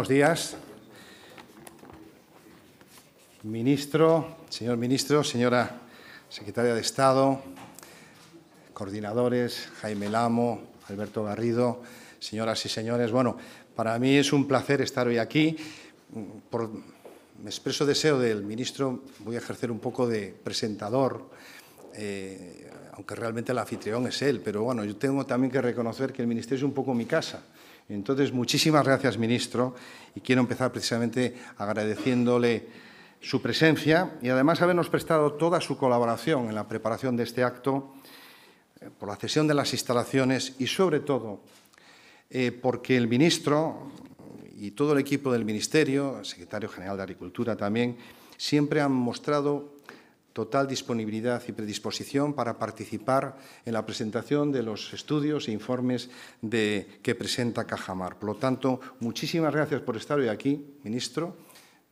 buenos días. Ministro, señor ministro, señora secretaria de Estado, coordinadores, Jaime Lamo, Alberto Garrido, señoras y señores. Bueno, para mí es un placer estar hoy aquí. Por expreso deseo del ministro, voy a ejercer un poco de presentador, eh, aunque realmente el anfitrión es él, pero bueno, yo tengo también que reconocer que el ministerio es un poco mi casa. Entonces, muchísimas gracias, ministro, y quiero empezar precisamente agradeciéndole su presencia y además habernos prestado toda su colaboración en la preparación de este acto, eh, por la cesión de las instalaciones y, sobre todo, eh, porque el ministro y todo el equipo del Ministerio, el secretario general de Agricultura también, siempre han mostrado total disponibilidad y predisposición para participar en la presentación de los estudios e informes que presenta Cajamar. Por lo tanto, muchísimas gracias por estar hoy aquí, ministro,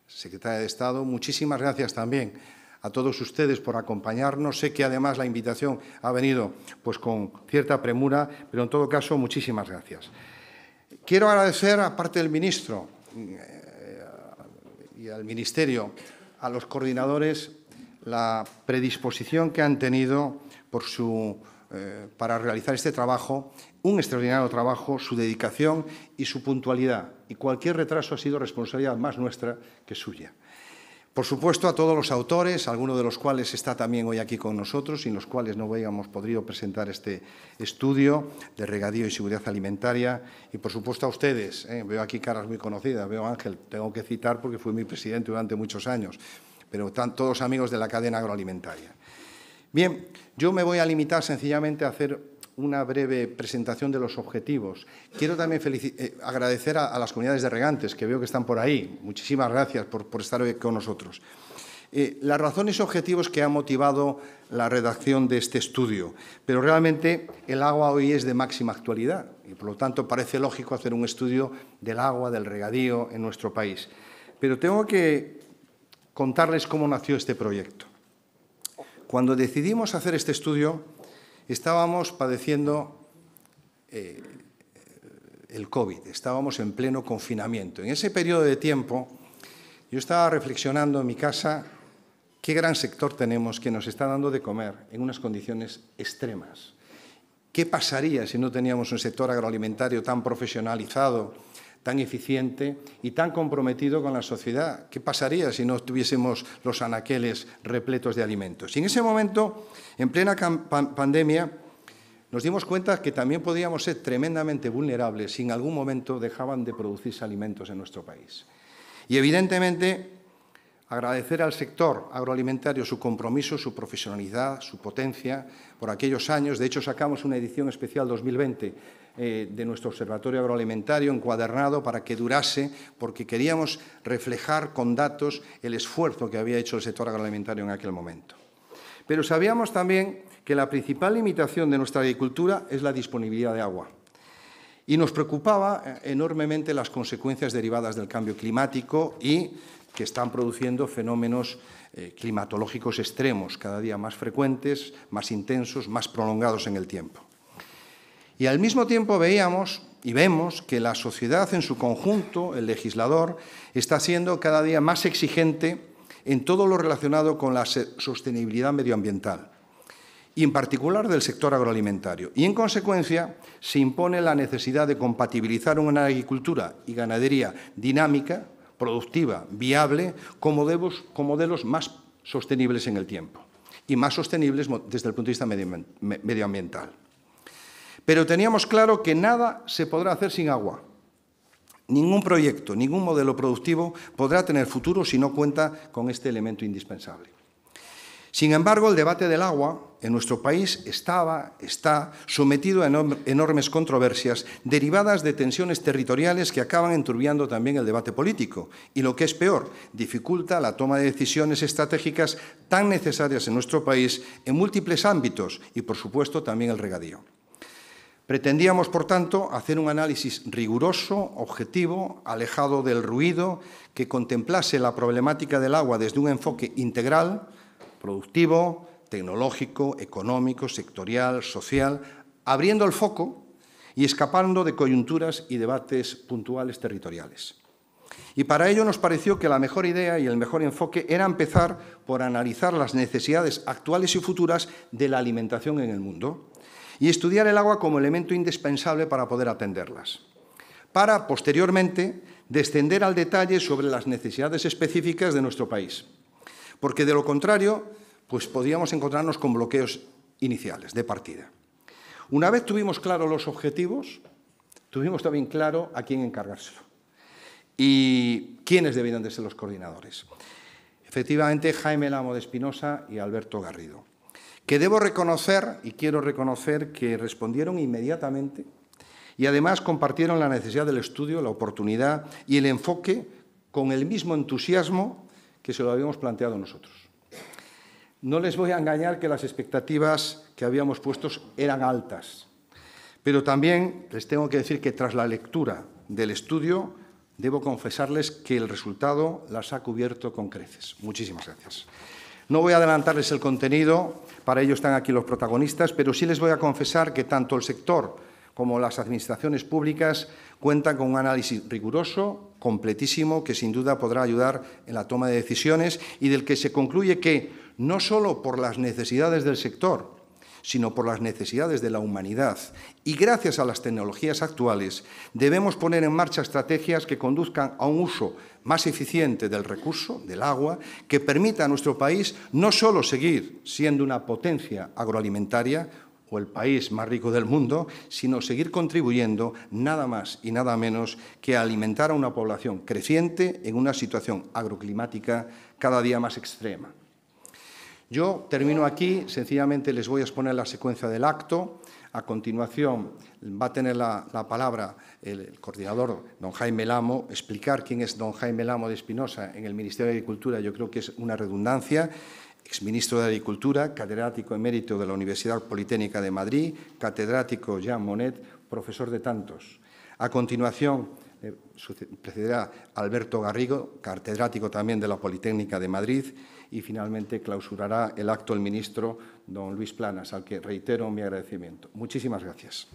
secretaria de Estado. Muchísimas gracias también a todos ustedes por acompañarnos. Sé que además la invitación ha venido pues, con cierta premura, pero en todo caso, muchísimas gracias. Quiero agradecer, aparte del ministro eh, y al ministerio, a los coordinadores la predisposición que han tenido eh, para realizar este trabajo, un extraordinario trabajo, su dedicación y su puntualidad. Y cualquier retraso ha sido responsabilidad más nuestra que suya. Por supuesto, a todos los autores, algunos de los cuales está también hoy aquí con nosotros, sin los cuales no hubiéramos podido presentar este estudio de regadío y seguridad alimentaria. Y, por supuesto, a ustedes. ¿eh? Veo aquí caras muy conocidas. Veo a Ángel, tengo que citar porque fue mi presidente durante muchos años pero están todos amigos de la cadena agroalimentaria. Bien, yo me voy a limitar sencillamente a hacer una breve presentación de los objetivos. Quiero también eh, agradecer a, las comunidades de regantes, que veo que están por ahí. Muchísimas gracias por, estar hoy con nosotros. Eh, las razones y objetivos que han motivado la redacción de este estudio. Pero realmente el agua hoy es de máxima actualidad y por lo tanto parece lógico hacer un estudio del agua, del regadío en nuestro país. Pero tengo que contarles cómo nació este proyecto. Cuando decidimos hacer este estudio, estábamos padeciendo eh, el COVID, estábamos en pleno confinamiento. En ese periodo de tiempo, yo estaba reflexionando en mi casa qué gran sector tenemos que nos está dando de comer en unas condiciones extremas. ¿Qué pasaría si no teníamos un sector agroalimentario tan profesionalizado, tan eficiente y tan comprometido con la sociedad. ¿Qué pasaría si no tuviésemos los anaqueles repletos de alimentos? Y en ese momento, en plena pandemia, nos dimos cuenta que también podíamos ser tremendamente vulnerables si en algún momento dejaban de producirse alimentos en nuestro país. Y evidentemente agradecer al sector agroalimentario su compromiso, su profesionalidad, su potencia por aquellos años. De hecho, sacamos una edición especial 2020 eh, de nuestro Observatorio Agroalimentario encuadernado para que durase, porque queríamos reflejar con datos el esfuerzo que había hecho el sector agroalimentario en aquel momento. Pero sabíamos también que la principal limitación de nuestra agricultura es la disponibilidad de agua. Y nos preocupaba eh, enormemente las consecuencias derivadas del cambio climático y que están produciendo fenómenos eh, climatológicos extremos, cada día más frecuentes, más intensos, más prolongados en el tiempo. Y al mismo tiempo veíamos y vemos que la sociedad en su conjunto, el legislador, está siendo cada día más exigente en todo lo relacionado con la sostenibilidad medioambiental y en particular del sector agroalimentario. Y en consecuencia se impone la necesidad de compatibilizar una agricultura y ganadería dinámica, productiva, viable, con modelos, más sostenibles en el tiempo y más sostenibles desde el punto de vista medioambiental. Pero teníamos claro que nada se podrá hacer sin agua. Ningún proyecto, ningún modelo productivo podrá tener futuro si no cuenta con este elemento indispensable. Sin embargo, el debate del agua en nuestro país estaba, está sometido a enormes controversias derivadas de tensiones territoriales que acaban enturbiando también el debate político y, lo que es peor, dificulta la toma de decisiones estratégicas tan necesarias en nuestro país en múltiples ámbitos y, por supuesto, también el regadío. Pretendíamos, por tanto, hacer un análisis riguroso, objetivo, alejado del ruido, que contemplase la problemática del agua desde un enfoque integral, productivo, tecnológico, económico, sectorial, social, abriendo el foco y escapando de coyunturas y debates puntuales territoriales. Y para ello nos pareció que la mejor idea y el mejor enfoque era empezar por analizar las necesidades actuales y futuras de la alimentación en el mundo, y estudiar el agua como elemento indispensable para poder atenderlas, para posteriormente descender al detalle sobre las necesidades específicas de nuestro país, porque de lo contrario, pues podríamos encontrarnos con bloqueos iniciales de partida. Una vez tuvimos claros los objetivos, tuvimos también claro a quién encargárselo y quiénes debían de ser los coordinadores. Efectivamente, Jaime Lamo de Espinosa y Alberto Garrido que debo reconocer y quiero reconocer que respondieron inmediatamente y además compartieron la necesidad del estudio, la oportunidad y el enfoque con el mismo entusiasmo que se lo habíamos planteado nosotros. No les voy a engañar que las expectativas que habíamos puesto eran altas, pero también les tengo que decir que tras la lectura del estudio debo confesarles que el resultado las ha cubierto con creces. Muchísimas gracias. No voy a adelantarles el contenido, para ello están aquí los protagonistas, pero sí les voy a confesar que tanto el sector como las administraciones públicas cuentan con un análisis riguroso, completísimo, que sin duda podrá ayudar en la toma de decisiones y del que se concluye que no solo por las necesidades del sector, sino por las necesidades de la humanidad. Y gracias a las tecnologías actuales debemos poner en marcha estrategias que conduzcan a un uso más eficiente del recurso, del agua, que permita a nuestro país no solo seguir siendo una potencia agroalimentaria, o el país más rico del mundo, sino seguir contribuyendo nada más y nada menos que a alimentar a una población creciente en una situación agroclimática cada día más extrema. Yo termino aquí, sencillamente les voy a exponer la secuencia del acto. A continuación va a tener la, palabra el, coordinador, don Jaime Lamo, explicar quién es don Jaime Lamo de Espinosa en el Ministerio de Agricultura, yo creo que es una redundancia, exministro de Agricultura, catedrático emérito de la Universidad Politécnica de Madrid, catedrático Jean Monnet, profesor de tantos. A continuación eh, precederá Alberto Garrigo, catedrático también de la Politécnica de Madrid, y finalmente clausurará el acto el ministro don Luis Planas, al que reitero mi agradecimiento. Muchísimas gracias.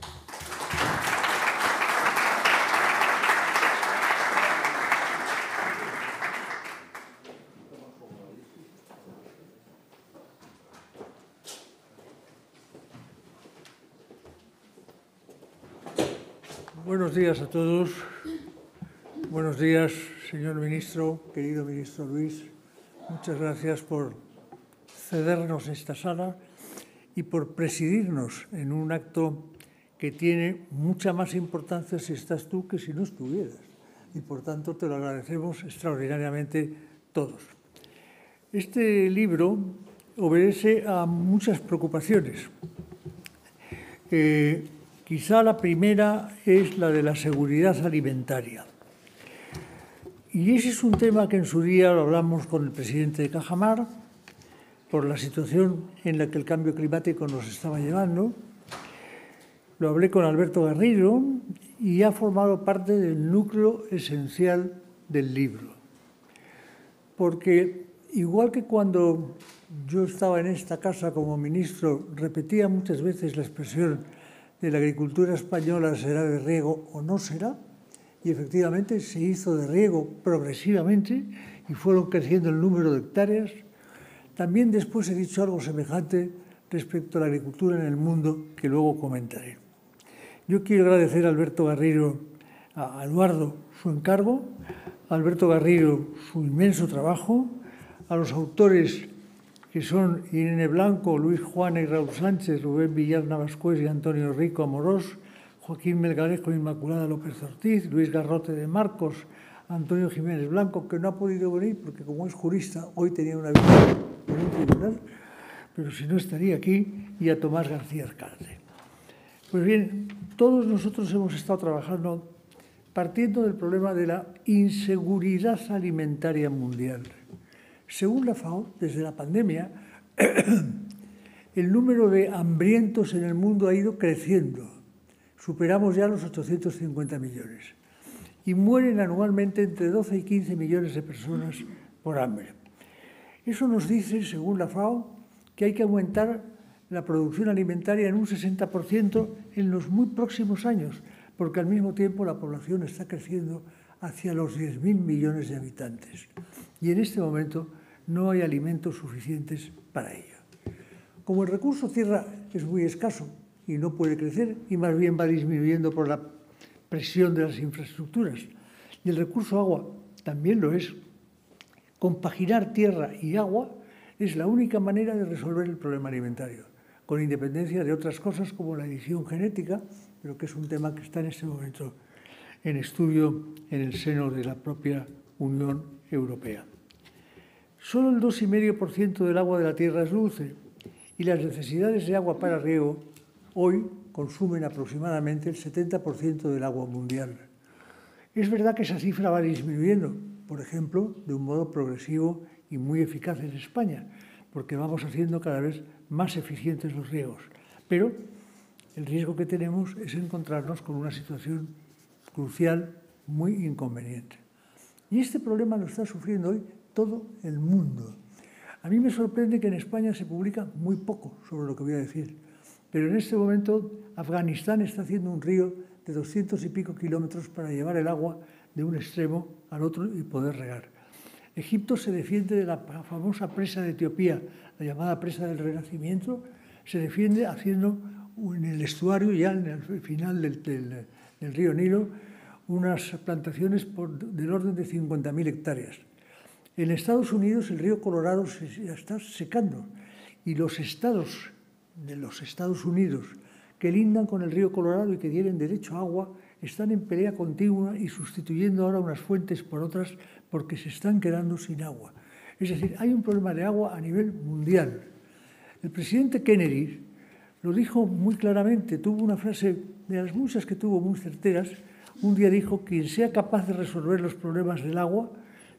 Buenos días a todos. Buenos días, señor ministro, querido ministro Luis. Muchas gracias por cedernos esta sala y por presidirnos en un acto que tiene mucha más importancia si estás tú que si no estuvieras. Y por tanto te lo agradecemos extraordinariamente todos. Este libro obedece a muchas preocupaciones. Eh, quizá la primera es la de la seguridad alimentaria. Y ese es un tema que en su día lo hablamos con el presidente de Cajamar, por la situación en la que el cambio climático nos estaba llevando. Lo hablé con Alberto Garrido y ha formado parte del núcleo esencial del libro. Porque igual que cuando yo estaba en esta casa como ministro, repetía muchas veces la expresión de la agricultura española será de riego o no será, y efectivamente se hizo de riego progresivamente y fueron creciendo el número de hectáreas. También después he dicho algo semejante respecto a la agricultura en el mundo que luego comentaré. Yo quiero agradecer a Alberto Garrido, a Eduardo su encargo, a Alberto Garrido su inmenso trabajo, a los autores que son Irene Blanco, Luis Juan y Raúl Sánchez, Rubén Villar Navascués y Antonio Rico Amorós, Joaquín Melgarejo Inmaculada López Ortiz, Luis Garrote de Marcos, Antonio Jiménez Blanco, que no ha podido venir porque como es jurista, hoy tenía una visita en un tribunal, pero si no estaría aquí, y a Tomás García Alcalde. Pues bien, todos nosotros hemos estado trabajando partiendo del problema de la inseguridad alimentaria mundial. Según la FAO, desde la pandemia, el número de hambrientos en el mundo ha ido creciendo superamos ya los 850 millones. Y mueren anualmente entre 12 y 15 millones de personas por hambre. Eso nos dice, según la FAO, que hay que aumentar la producción alimentaria en un 60% en los muy próximos años, porque al mismo tiempo la población está creciendo hacia los 10.000 millones de habitantes. Y en este momento no hay alimentos suficientes para ello. Como el recurso tierra es muy escaso, y no puede crecer y más bien va disminuyendo por la presión de las infraestructuras. Y el recurso agua también lo es. Compaginar tierra y agua es la única manera de resolver el problema alimentario, con independencia de otras cosas como la edición genética, pero que es un tema que está en este momento en estudio en el seno de la propia Unión Europea. Solo el 2,5% del agua de la Tierra es dulce y las necesidades de agua para riego hoy consumen aproximadamente el 70% del agua mundial. Es verdad que esa cifra va disminuyendo, por ejemplo, de un modo progresivo y muy eficaz en España, porque vamos haciendo cada vez más eficientes los riegos. Pero el riesgo que tenemos es encontrarnos con una situación crucial muy inconveniente. Y este problema lo está sufriendo hoy todo el mundo. A mí me sorprende que en España se publica muy poco sobre lo que voy a decir. Pero en este momento Afganistán está haciendo un río de 200 y pico kilómetros para llevar el agua de un extremo al otro y poder regar. Egipto se defiende de la famosa presa de Etiopía, la llamada presa del Renacimiento, se defiende haciendo en el estuario, ya en el final del, río Nilo, unas plantaciones del orden de 50.000 hectáreas. En Estados Unidos el río Colorado se, está secando y los estados de los Estados Unidos que lindan con el río Colorado y que tienen derecho a agua están en pelea continua y sustituyendo ahora unas fuentes por otras porque se están quedando sin agua. Es decir, hay un problema de agua a nivel mundial. El presidente Kennedy lo dijo muy claramente, tuvo una frase de las muchas que tuvo muy certeras, un día dijo, quien sea capaz de resolver los problemas del agua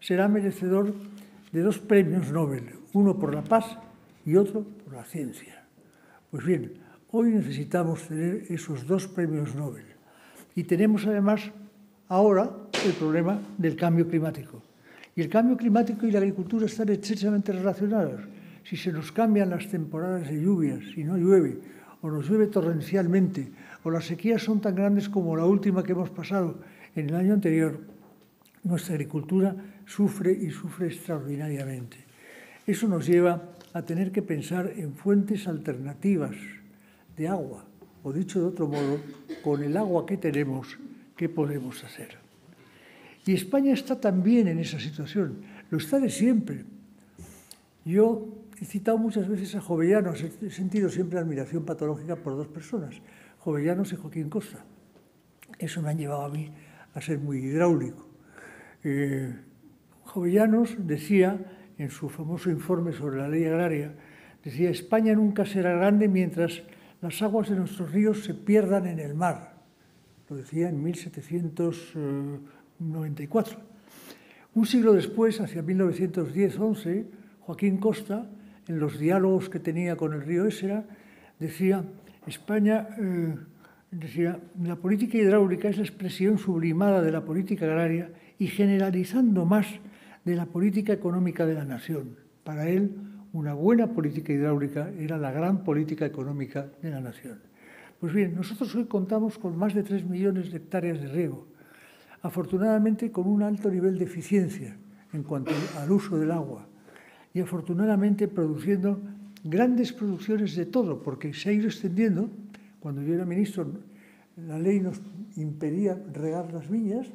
será merecedor de dos premios Nobel, uno por la paz y otro por la ciencia. Pues bien, hoy necesitamos tener esos dos premios Nobel. Y tenemos además ahora el problema del cambio climático. Y el cambio climático y la agricultura están estrechamente relacionados. Si se nos cambian las temporadas de lluvias, si no llueve, o nos llueve torrencialmente, o las sequías son tan grandes como la última que hemos pasado en el año anterior, nuestra agricultura sufre y sufre extraordinariamente. Eso nos lleva a tener que pensar en fuentes alternativas de agua, o dicho de otro modo, con el agua que tenemos, ¿qué podemos hacer? Y España está también en esa situación, lo está de siempre. Yo he citado muchas veces a Jovellanos, he sentido siempre admiración patológica por dos personas, Jovellanos y Joaquín Costa. Eso me ha llevado a mí a ser muy hidráulico. Eh, Jovellanos decía en su famoso informe sobre la ley agraria, decía, España nunca será grande mientras las aguas de nuestros ríos se pierdan en el mar. Lo decía en 1794. Un siglo después, hacia 1910-11, Joaquín Costa, en los diálogos que tenía con el río Ésera, decía, España, eh, decía, la política hidráulica es la expresión sublimada de la política agraria y generalizando más de la política económica de la nación. Para él, una buena política hidráulica era la gran política económica de la nación. Pues bien, nosotros hoy contamos con más de 3 millones de hectáreas de riego, afortunadamente con un alto nivel de eficiencia en cuanto al uso del agua y afortunadamente produciendo grandes producciones de todo, porque se ha ido extendiendo. Cuando yo era ministro, la ley nos impedía regar las viñas,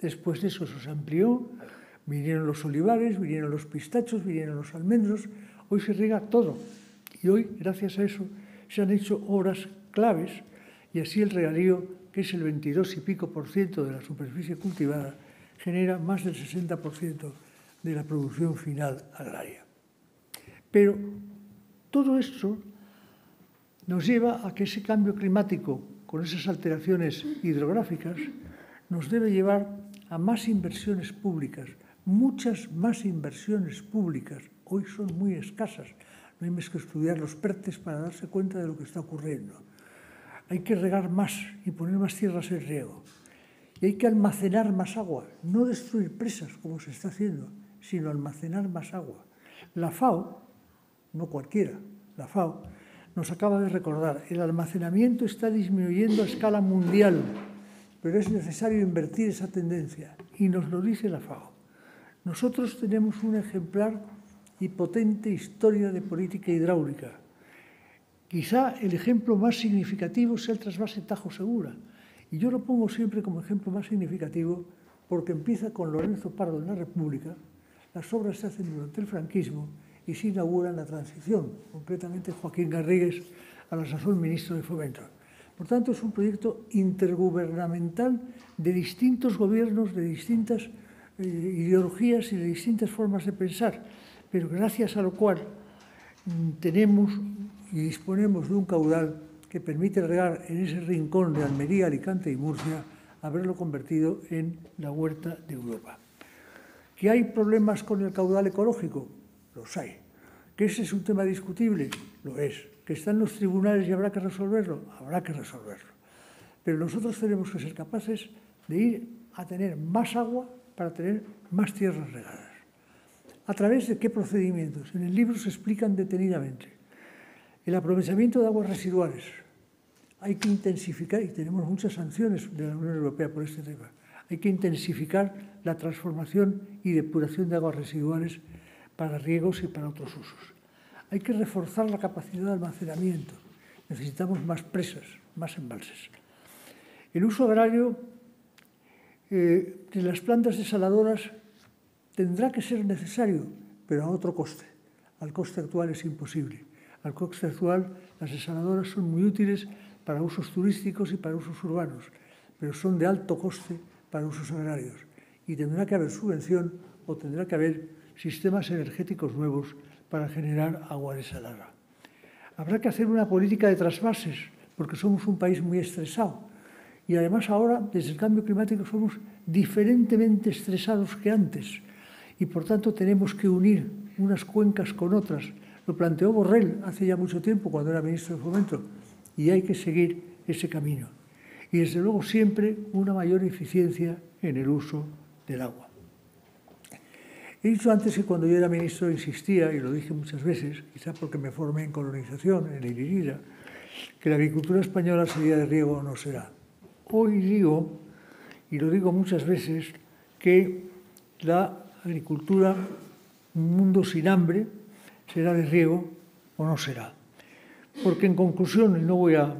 después de eso se amplió, Vinieron los olivares, vinieron los pistachos, vinieron los almendros. Hoy se riega todo. Y hoy, gracias a eso, se han hecho obras claves y así el regadío, que es el 22 y pico por ciento de la superficie cultivada, genera más del 60 por ciento de la producción final agraria. Pero todo esto nos lleva a que ese cambio climático, con esas alteraciones hidrográficas, nos debe llevar a más inversiones públicas, muchas más inversiones públicas. Hoy son muy escasas. No hay más que estudiar los PERTES para darse cuenta de lo que está ocurriendo. Hay que regar más y poner más tierras en riego. Y hay que almacenar más agua, no destruir presas como se está haciendo, sino almacenar más agua. La FAO, no cualquiera, la FAO, nos acaba de recordar, el almacenamiento está disminuyendo a escala mundial, pero es necesario invertir esa tendencia, y nos lo dice la FAO. Nosotros tenemos un ejemplar y potente historia de política hidráulica. Quizá el ejemplo más significativo sea el trasvase Tajo Segura. Y yo lo pongo siempre como ejemplo más significativo porque empieza con Lorenzo Pardo en la República, las obras se hacen durante el franquismo y se inaugura en la transición, concretamente Joaquín Garrigues, a la sazón ministro de Fomento. Por tanto, es un proyecto intergubernamental de distintos gobiernos, de distintas ideologías y de distintas formas de pensar, pero gracias a lo cual mm, tenemos y disponemos de un caudal que permite regar en ese rincón de Almería, Alicante y Murcia, haberlo convertido en la huerta de Europa. ¿Que hay problemas con el caudal ecológico? Los hay. ¿Que ese es un tema discutible? Lo es. ¿Que están los tribunales y habrá que resolverlo? Habrá que resolverlo. Pero nosotros tenemos que ser capaces de ir a tener más agua para tener más tierras regadas. ¿A través de qué procedimientos? En el libro se explican detenidamente. El aprovechamiento de aguas residuales. Hay que intensificar, y tenemos muchas sanciones de la Unión Europea por este tema, hay que intensificar la transformación y depuración de aguas residuales para riegos y para otros usos. Hay que reforzar la capacidad de almacenamiento. Necesitamos más presas, más embalses. El uso agrario que, que las plantas desaladoras tendrá que ser necesario, pero a otro coste. Al coste actual es imposible. Al coste actual las desaladoras son muy útiles para usos turísticos y para usos urbanos, pero son de alto coste para usos agrarios. Y tendrá que haber subvención o tendrá que haber sistemas energéticos nuevos para generar agua desalada. Habrá que hacer una política de trasvases, porque somos un país muy estresado y además ahora, desde el cambio climático, somos diferentemente estresados que antes y por tanto tenemos que unir unas cuencas con otras. Lo planteó Borrell hace ya mucho tiempo cuando era ministro de Fomento y hay que seguir ese camino. Y desde luego siempre una mayor eficiencia en el uso del agua. He dicho antes que cuando yo era ministro insistía, y lo dije muchas veces, quizás porque me formé en colonización, en la que la agricultura española sería de riego o no será. Hoy digo, y lo digo muchas veces, que la agricultura, un mundo sin hambre, será de riego o no será. Porque en conclusión, y no voy a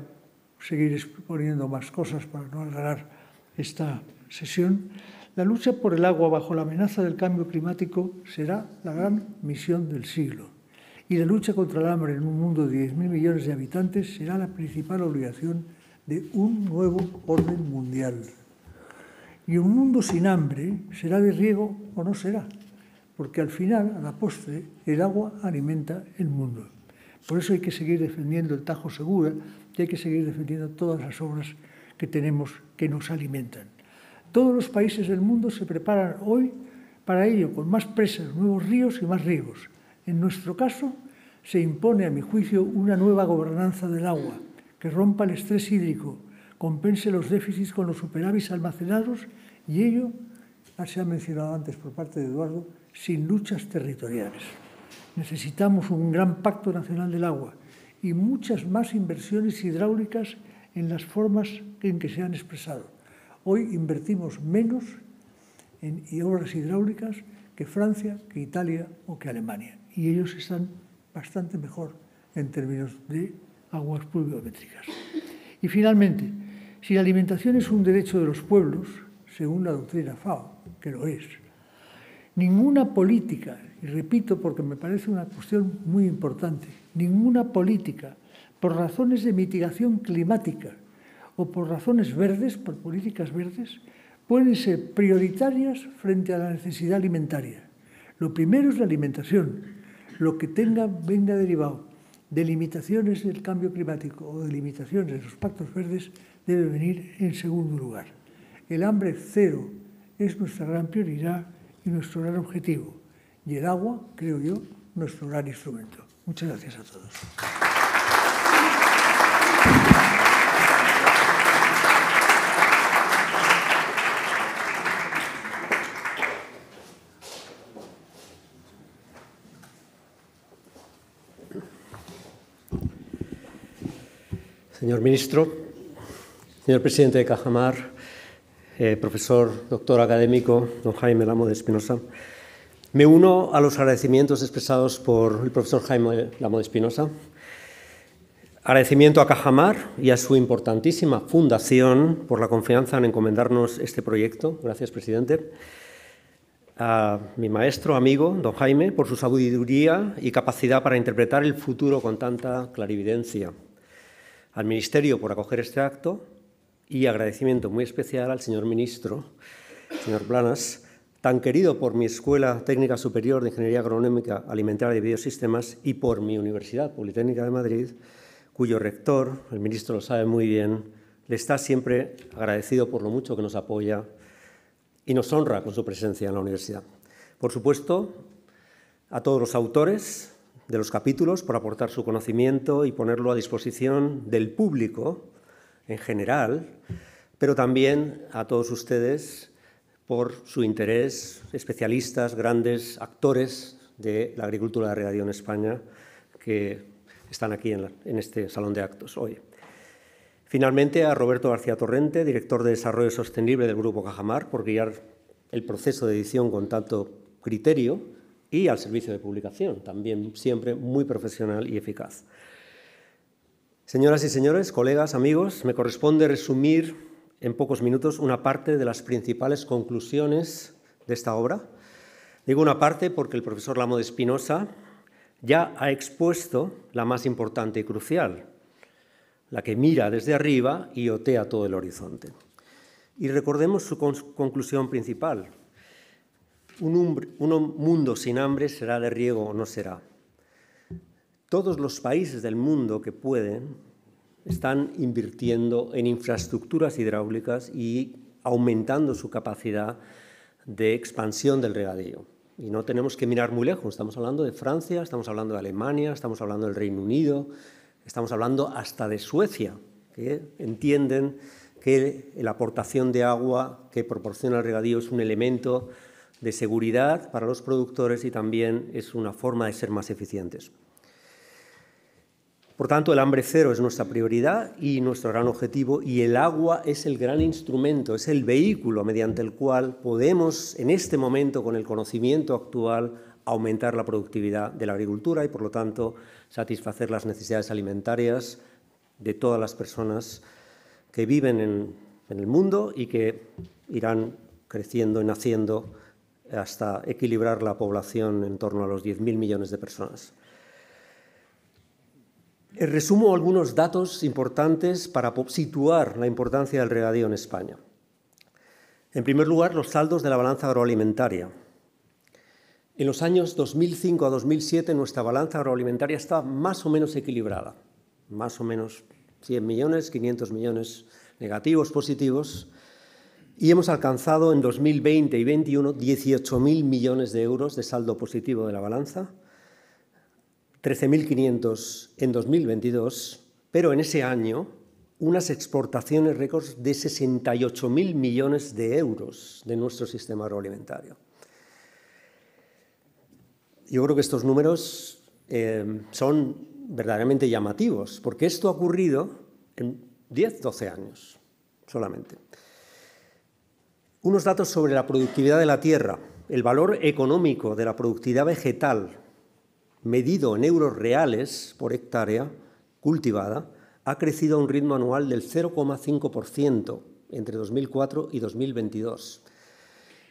seguir exponiendo más cosas para no alargar esta sesión, la lucha por el agua bajo la amenaza del cambio climático será la gran misión del siglo. Y la lucha contra el hambre en un mundo de 10.000 millones de habitantes será la principal obligación de un nuevo orden mundial. Y un mundo sin hambre será de riego o no será, porque al final, a la postre, el agua alimenta el mundo. Por eso hay que seguir defendiendo el Tajo Segura y hay que seguir defendiendo todas las obras que tenemos que nos alimentan. Todos los países del mundo se preparan hoy para ello, con más presas, nuevos ríos y más riegos. En nuestro caso, se impone, a mi juicio, una nueva gobernanza del agua que rompa el estrés hídrico, compense los déficits con los superávits almacenados y ello, se ha mencionado antes por parte de Eduardo, sin luchas territoriales. Necesitamos un gran pacto nacional del agua y muchas más inversiones hidráulicas en las formas en que se han expresado. Hoy invertimos menos en obras hidráulicas que Francia, que Italia o que Alemania. Y ellos están bastante mejor en términos de aguas pluviométricas. Y finalmente, si la alimentación es un derecho de los pueblos, según la doctrina FAO, que lo es, ninguna política, y repito porque me parece una cuestión muy importante, ninguna política por razones de mitigación climática o por razones verdes, por políticas verdes, pueden ser prioritarias frente a la necesidad alimentaria. Lo primero es la alimentación, lo que tenga venga derivado de limitaciones del cambio climático o de limitaciones de los pactos verdes debe venir en segundo lugar. El hambre cero es nuestra gran prioridad y nuestro gran objetivo, y el agua, creo yo, nuestro gran instrumento. Muchas gracias a todos. señor ministro, señor presidente de Cajamar, eh, profesor, doctor académico, don Jaime Lamo de Espinosa. Me uno a los agradecimientos expresados por el profesor Jaime Lamo de Espinosa. Agradecimiento a Cajamar y a su importantísima fundación por la confianza en encomendarnos este proyecto. Gracias, presidente. A mi maestro, amigo, don Jaime, por su sabiduría y capacidad para interpretar el futuro con tanta clarividencia al Ministerio por acoger este acto y agradecimiento muy especial al señor ministro, señor Planas, tan querido por mi Escuela Técnica Superior de Ingeniería Agronómica Alimentaria y Biosistemas y por mi Universidad Politécnica de Madrid, cuyo rector, el ministro lo sabe muy bien, le está siempre agradecido por lo mucho que nos apoya y nos honra con su presencia en la universidad. Por supuesto, a todos los autores, de los capítulos por aportar su conocimiento y ponerlo a disposición del público en general, pero también a todos ustedes por su interés, especialistas, grandes actores de la agricultura de regadío en España que están aquí en, en este salón de actos hoy. Finalmente, a Roberto García Torrente, director de Desarrollo Sostenible del Grupo Cajamar, por guiar el proceso de edición con tanto criterio y al servicio de publicación, también siempre muy profesional y eficaz. Señoras y señores, colegas, amigos, me corresponde resumir en pocos minutos una parte de las principales conclusiones de esta obra. Digo una parte porque el profesor Lamo de Espinosa ya ha expuesto la más importante y crucial, la que mira desde arriba y otea todo el horizonte. Y recordemos su conclusión principal, un, mundo sin hambre será de riego o no será. Todos los países del mundo que pueden están invirtiendo en infraestructuras hidráulicas y aumentando su capacidad de expansión del regadío. Y no tenemos que mirar muy lejos, estamos hablando de Francia, estamos hablando de Alemania, estamos hablando del Reino Unido, estamos hablando hasta de Suecia, que entienden que la aportación de agua que proporciona el regadío es un elemento de seguridad para los productores y también es una forma de ser más eficientes. Por tanto, el hambre cero es nuestra prioridad y nuestro gran objetivo y el agua es el gran instrumento, es el vehículo mediante el cual podemos en este momento, con el conocimiento actual, aumentar la productividad de la agricultura y, por lo tanto, satisfacer las necesidades alimentarias de todas las personas que viven en, en el mundo y que irán creciendo y naciendo hasta equilibrar la población en torno a los 10.000 millones de personas. Eh, resumo algunos datos importantes para situar la importancia del regadío en España. En primer lugar, los saldos de la balanza agroalimentaria. En los años 2005 a 2007 nuestra balanza agroalimentaria estaba más o menos equilibrada, más o menos 100 millones, 500 millones negativos, positivos, y hemos alcanzado en 2020 y 2021 18.000 millones de euros de saldo positivo de la balanza, 13.500 en 2022, pero en ese año unas exportaciones récords de 68.000 millones de euros de nuestro sistema agroalimentario. Yo creo que estos números eh, son verdaderamente llamativos, porque esto ha ocurrido en 10, 12 años solamente. Unos datos sobre la productividad de la tierra. El valor económico de la productividad vegetal, medido en euros reales por hectárea cultivada, ha crecido a un ritmo anual del 0,5% entre 2004 y 2022.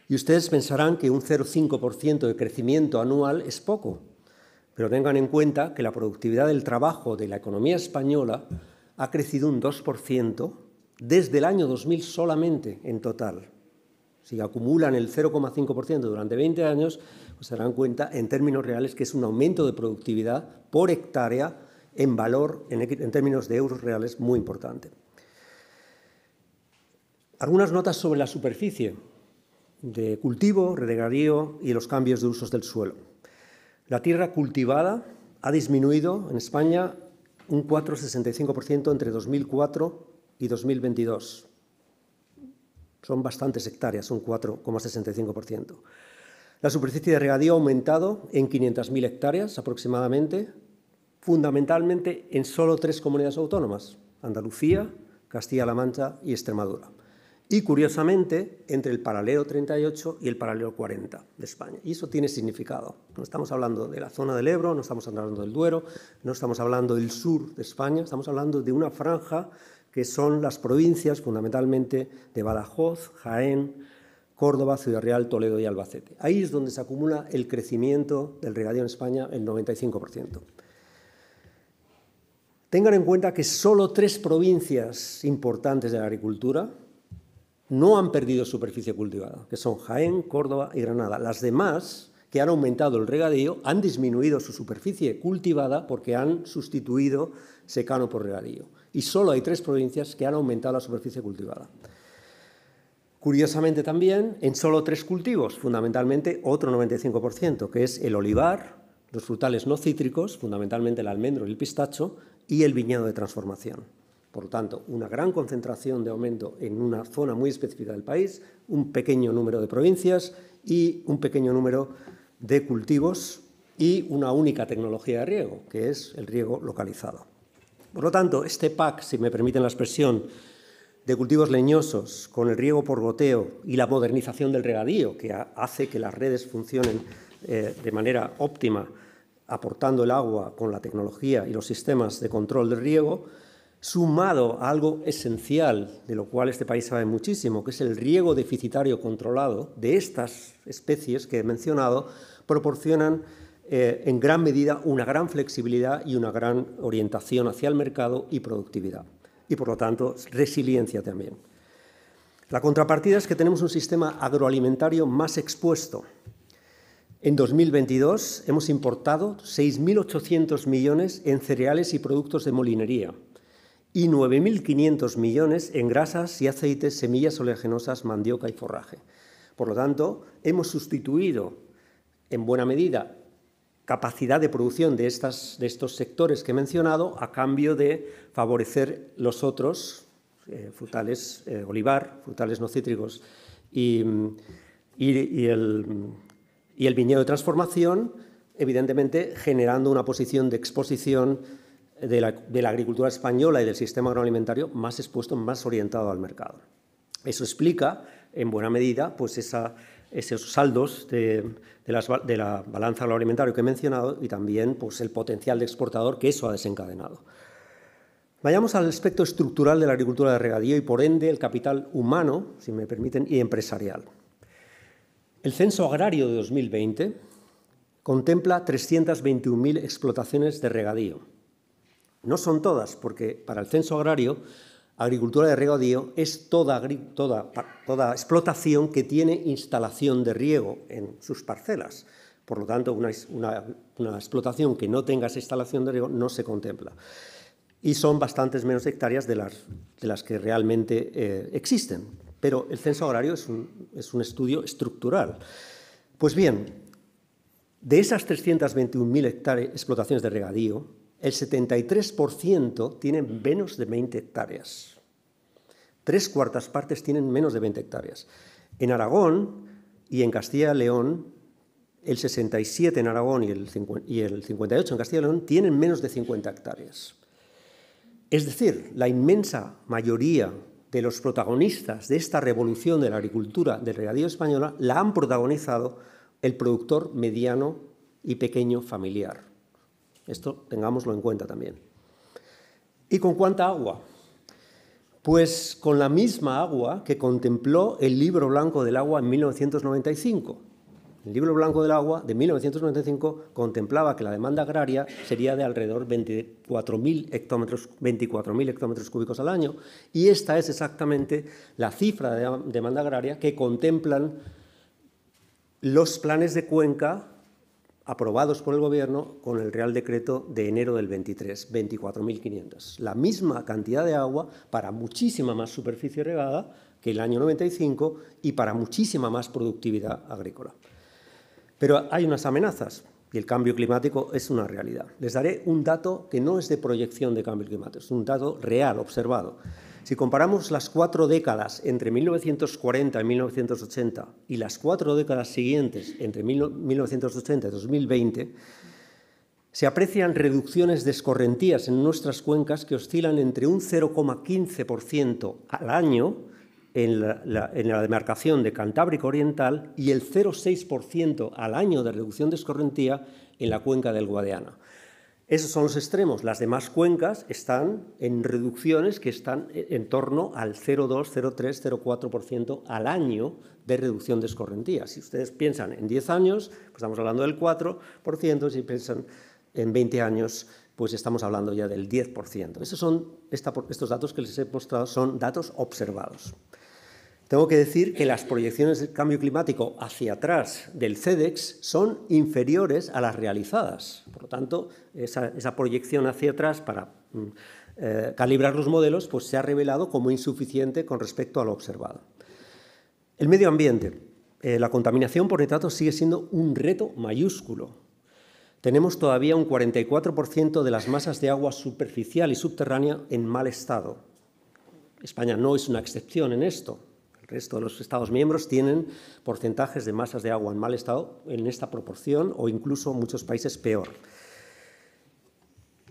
Y ustedes pensarán que un 0,5% de crecimiento anual es poco, pero tengan en cuenta que la productividad del trabajo de la economía española ha crecido un 2% desde el año 2000 solamente en total. Si acumulan el 0,5% durante 20 años, pues se darán cuenta en términos reales que es un aumento de productividad por hectárea en valor, en, términos de euros reales, muy importante. Algunas notas sobre la superficie de cultivo, regadío y los cambios de usos del suelo. La tierra cultivada ha disminuido en España un 4,65% entre 2004 y 2022. Son bastantes hectáreas, son 4,65%. La superficie de regadío ha aumentado en 500.000 hectáreas aproximadamente, fundamentalmente en solo tres comunidades autónomas, Andalucía, Castilla-La Mancha y Extremadura. Y curiosamente, entre el paralelo 38 y el paralelo 40 de España. Y eso tiene significado. No estamos hablando de la zona del Ebro, no estamos hablando del Duero, no estamos hablando del sur de España, estamos hablando de una franja que son las provincias fundamentalmente de Badajoz, Jaén, Córdoba, Ciudad Real, Toledo y Albacete. Ahí es donde se acumula el crecimiento del regadío en España, el 95%. Tengan en cuenta que solo tres provincias importantes de la agricultura no han perdido superficie cultivada, que son Jaén, Córdoba y Granada. Las demás, que han aumentado el regadío, han disminuido su superficie cultivada porque han sustituido secano por regadío y solo hay tres provincias que han aumentado la superficie cultivada. Curiosamente también, en solo tres cultivos, fundamentalmente otro 95%, que es el olivar, los frutales no cítricos, fundamentalmente el almendro y el pistacho, y el viñedo de transformación. Por lo tanto, una gran concentración de aumento en una zona muy específica del país, un pequeño número de provincias y un pequeño número de cultivos y una única tecnología de riego, que es el riego localizado. Por lo tanto, este pack, si me permiten la expresión, de cultivos leñosos con el riego por goteo y la modernización del regadío, que hace que las redes funcionen eh, de manera óptima, aportando el agua con la tecnología y los sistemas de control del riego, sumado a algo esencial, de lo cual este país sabe muchísimo, que es el riego deficitario controlado de estas especies que he mencionado, proporcionan eh, en gran medida una gran flexibilidad y una gran orientación hacia el mercado y productividad. Y por lo tanto, resiliencia también. La contrapartida es que tenemos un sistema agroalimentario más expuesto. En 2022 hemos importado 6.800 millones en cereales y productos de molinería y 9.500 millones en grasas y aceites, semillas oleaginosas, mandioca y forraje. Por lo tanto, hemos sustituido en buena medida capacidad de producción de, estas, de estos sectores que he mencionado a cambio de favorecer los otros, eh, frutales eh, olivar, frutales no cítricos y, y, el, y, viñedo de transformación, evidentemente generando una posición de exposición de la, de la agricultura española y del sistema agroalimentario más expuesto, más orientado al mercado. Eso explica, en buena medida, pues esa esos saldos de, la balanza agroalimentaria que he mencionado y también pues, el potencial de exportador que eso ha desencadenado. Vayamos al aspecto estructural de la agricultura de regadío y por ende el capital humano, si me permiten, y empresarial. El censo agrario de 2020 contempla 321.000 explotaciones de regadío. No son todas, porque para el censo agrario Agricultura de regadío es toda, explotación que tiene instalación de riego en sus parcelas. Por lo tanto, una, explotación que no tenga esa instalación de riego no se contempla. Y son bastantes menos hectáreas de las, que realmente eh, existen. Pero el censo agrario es un, es un estudio estructural. Pues bien, de esas 321.000 explotaciones de regadío, el 73% tienen menos de 20 hectáreas. Tres cuartas partes tienen menos de 20 hectáreas. En Aragón y en Castilla y León, el 67 en Aragón y el, 58 en Castilla y León tienen menos de 50 hectáreas. Es decir, la inmensa mayoría de los protagonistas de esta revolución de la agricultura del regadío española la han protagonizado el productor mediano y pequeño familiar. Esto tengámoslo en cuenta también. ¿Y con cuánta agua? Pues con la misma agua que contempló el libro blanco del agua en 1995. El libro blanco del agua de 1995 contemplaba que la demanda agraria sería de alrededor 24.000 hectómetros, hectómetros cúbicos al año y esta es exactamente la cifra de demanda agraria que contemplan los planes de cuenca aprobados por el Gobierno con el Real Decreto de enero del 23, 24.500. La misma cantidad de agua para muchísima más superficie regada que el año 95 y para muchísima más productividad agrícola. Pero hay unas amenazas y el cambio climático es una realidad. Les daré un dato que no es de proyección de cambio climático, es un dato real, observado. Si comparamos las cuatro décadas entre 1940 y 1980 y las cuatro décadas siguientes entre 1980 y 2020, se aprecian reducciones de escorrentías en nuestras cuencas que oscilan entre un 0,15% al año en la, demarcación de Cantábrico Oriental y el 0,6% al año de reducción de escorrentía en la cuenca del Guadiana. Esos son los extremos. Las demás cuencas están en reducciones que están e, en torno al 0,2, 0,3, 0,4% al año de reducción de escorrentía. Si ustedes piensan en 10 años, pues estamos hablando del 4%, si piensan en 20 años, pues estamos hablando ya del 10%. Esos son, estos datos que les he mostrado son datos observados. Tengo que decir que las proyecciones del cambio climático hacia atrás del CEDEX son inferiores a las realizadas. Por lo tanto, esa, proyección hacia atrás para mm, eh, calibrar los modelos pues, se ha revelado como insuficiente con respecto a lo observado. El medio ambiente. Eh, la contaminación por nitratos sigue siendo un reto mayúsculo. Tenemos todavía un 44% de las masas de agua superficial y subterránea en mal estado. España no es una excepción en esto los Estados miembros tienen porcentajes de masas de agua en mal estado en esta proporción o incluso muchos países peor.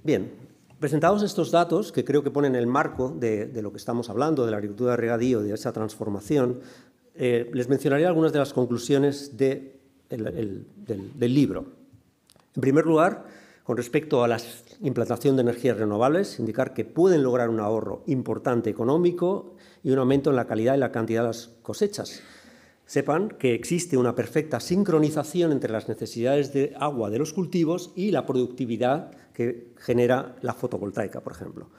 Bien, presentados estos datos que creo que ponen el marco de, lo que estamos hablando, de la agricultura de regadío, de esa transformación, eh, les mencionaré algunas de las conclusiones del libro. En primer lugar, con respecto a las implantación de energías renovables, indicar que pueden lograr un ahorro importante económico y un aumento en la calidad y la cantidad de las cosechas. Sepan que existe una perfecta sincronización entre las necesidades de agua de los cultivos y la productividad que genera la fotovoltaica, por ejemplo.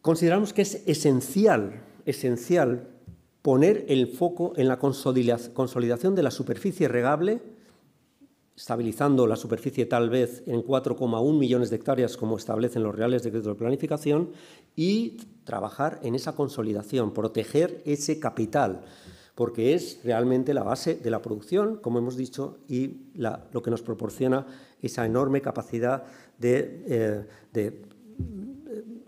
Consideramos que es esencial, esencial poner el foco en la consolidación de la superficie regable estabilizando la superficie tal vez en 4,1 millones de hectáreas como establecen los reales decretos de planificación y trabajar en esa consolidación, proteger ese capital, porque es realmente la base de la producción, como hemos dicho, y lo que nos proporciona esa enorme capacidad de, eh, de eh,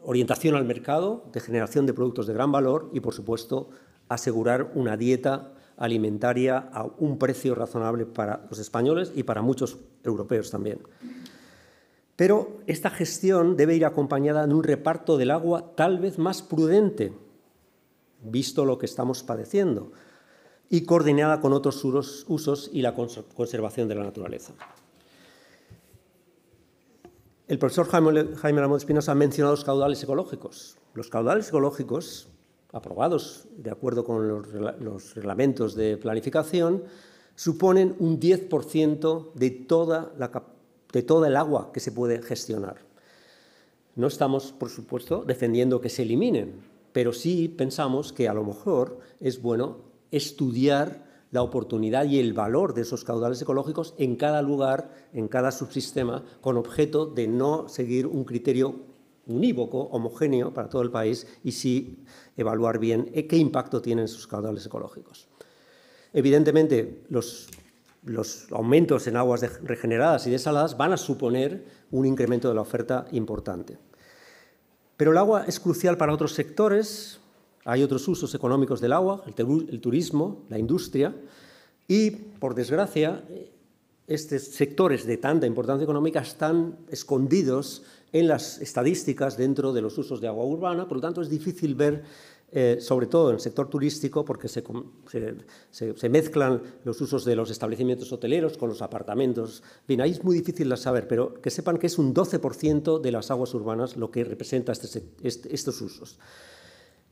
orientación al mercado, de generación de productos de gran valor y, por supuesto, asegurar una dieta alimentaria a un precio razonable para los españoles y para muchos europeos también. Pero esta gestión debe ir acompañada de un reparto del agua tal vez más prudente, visto lo que estamos padeciendo, y coordinada con otros usos y la conservación de la naturaleza. El profesor Jaime Ramón Espinosa ha mencionado los caudales ecológicos. Los caudales ecológicos aprobados de acuerdo con los, reglamentos de planificación, suponen un 10% de toda, de toda el agua que se puede gestionar. No estamos, por supuesto, defendiendo que se eliminen, pero sí pensamos que a lo mejor es bueno estudiar la oportunidad y el valor de esos caudales ecológicos en cada lugar, en cada subsistema, con objeto de no seguir un criterio unívoco, homogéneo para todo el país y si evaluar bien eh, qué impacto tienen sus caudales ecológicos. Evidentemente, los, los aumentos en aguas regeneradas y desaladas van a suponer un incremento de la oferta importante. Pero el agua es crucial para otros sectores, hay otros usos económicos del agua, el turismo, la industria, y, por desgracia, estos sectores de tanta importancia económica están escondidos en las estadísticas dentro de los usos de agua urbana, por lo tanto es difícil ver, eh, sobre todo en el sector turístico, porque se, mezclan los usos de los establecimientos hoteleros con los apartamentos. Bien, ahí es muy difícil saber, pero que sepan que es un 12% de las aguas urbanas lo que representa este estos usos.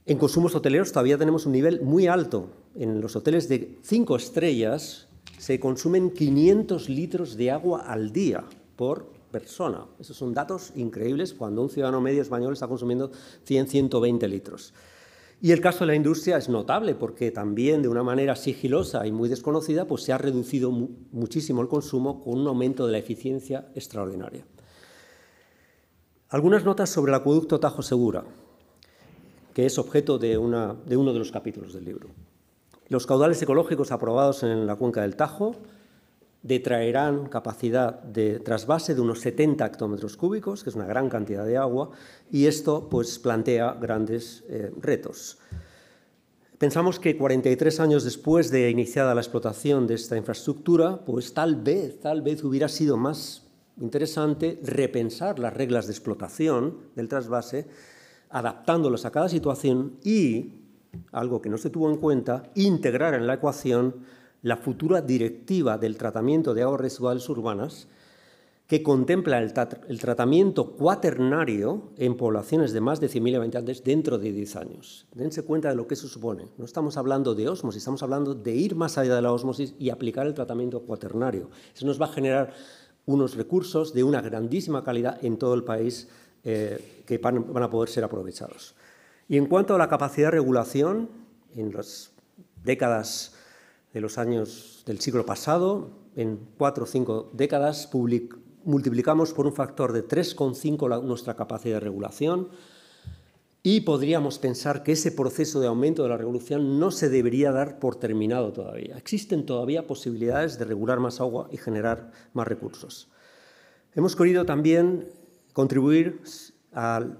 En consumos hoteleros todavía tenemos un nivel muy alto. En los hoteles de cinco estrellas, se consumen 500 litros de agua al día por persona. Esos son datos increíbles cuando un ciudadano medio español está consumiendo 100, 120 litros. Y el caso de la industria es notable porque también de una manera sigilosa y muy desconocida pues se ha reducido muchísimo el consumo con un aumento de la eficiencia extraordinaria. Algunas notas sobre el acueducto Tajo Segura, que es objeto de uno de los capítulos del libro. Los caudales ecológicos aprobados en la cuenca del Tajo detraerán capacidad de trasvase de unos 70 hectómetros cúbicos, que es una gran cantidad de agua, y esto pues, plantea grandes eh, retos. Pensamos que 43 años después de iniciada la explotación de esta infraestructura, pues tal vez, tal vez hubiera sido más interesante repensar las reglas de explotación del trasvase, adaptándolas a cada situación y algo que no se tuvo en cuenta, integrar en la ecuación la futura directiva del tratamiento de aguas residuales urbanas que contempla el, tratamiento cuaternario en poblaciones de más de 100.000 habitantes dentro de 10 años. Dense cuenta de lo que eso supone. No estamos hablando de osmosis, estamos hablando de ir más allá de la osmosis y aplicar el tratamiento cuaternario. Eso nos va a generar unos recursos de una grandísima calidad en todo el país eh, que van a poder ser aprovechados. Y en cuanto a la capacidad de regulación, en las décadas de los años del siglo pasado, en cuatro o cinco décadas, multiplicamos por un factor de 3,5 nuestra capacidad de regulación y podríamos pensar que ese proceso de aumento de la revolución no se debería dar por terminado todavía. Existen todavía posibilidades de regular más agua y generar más recursos. Hemos querido también contribuir al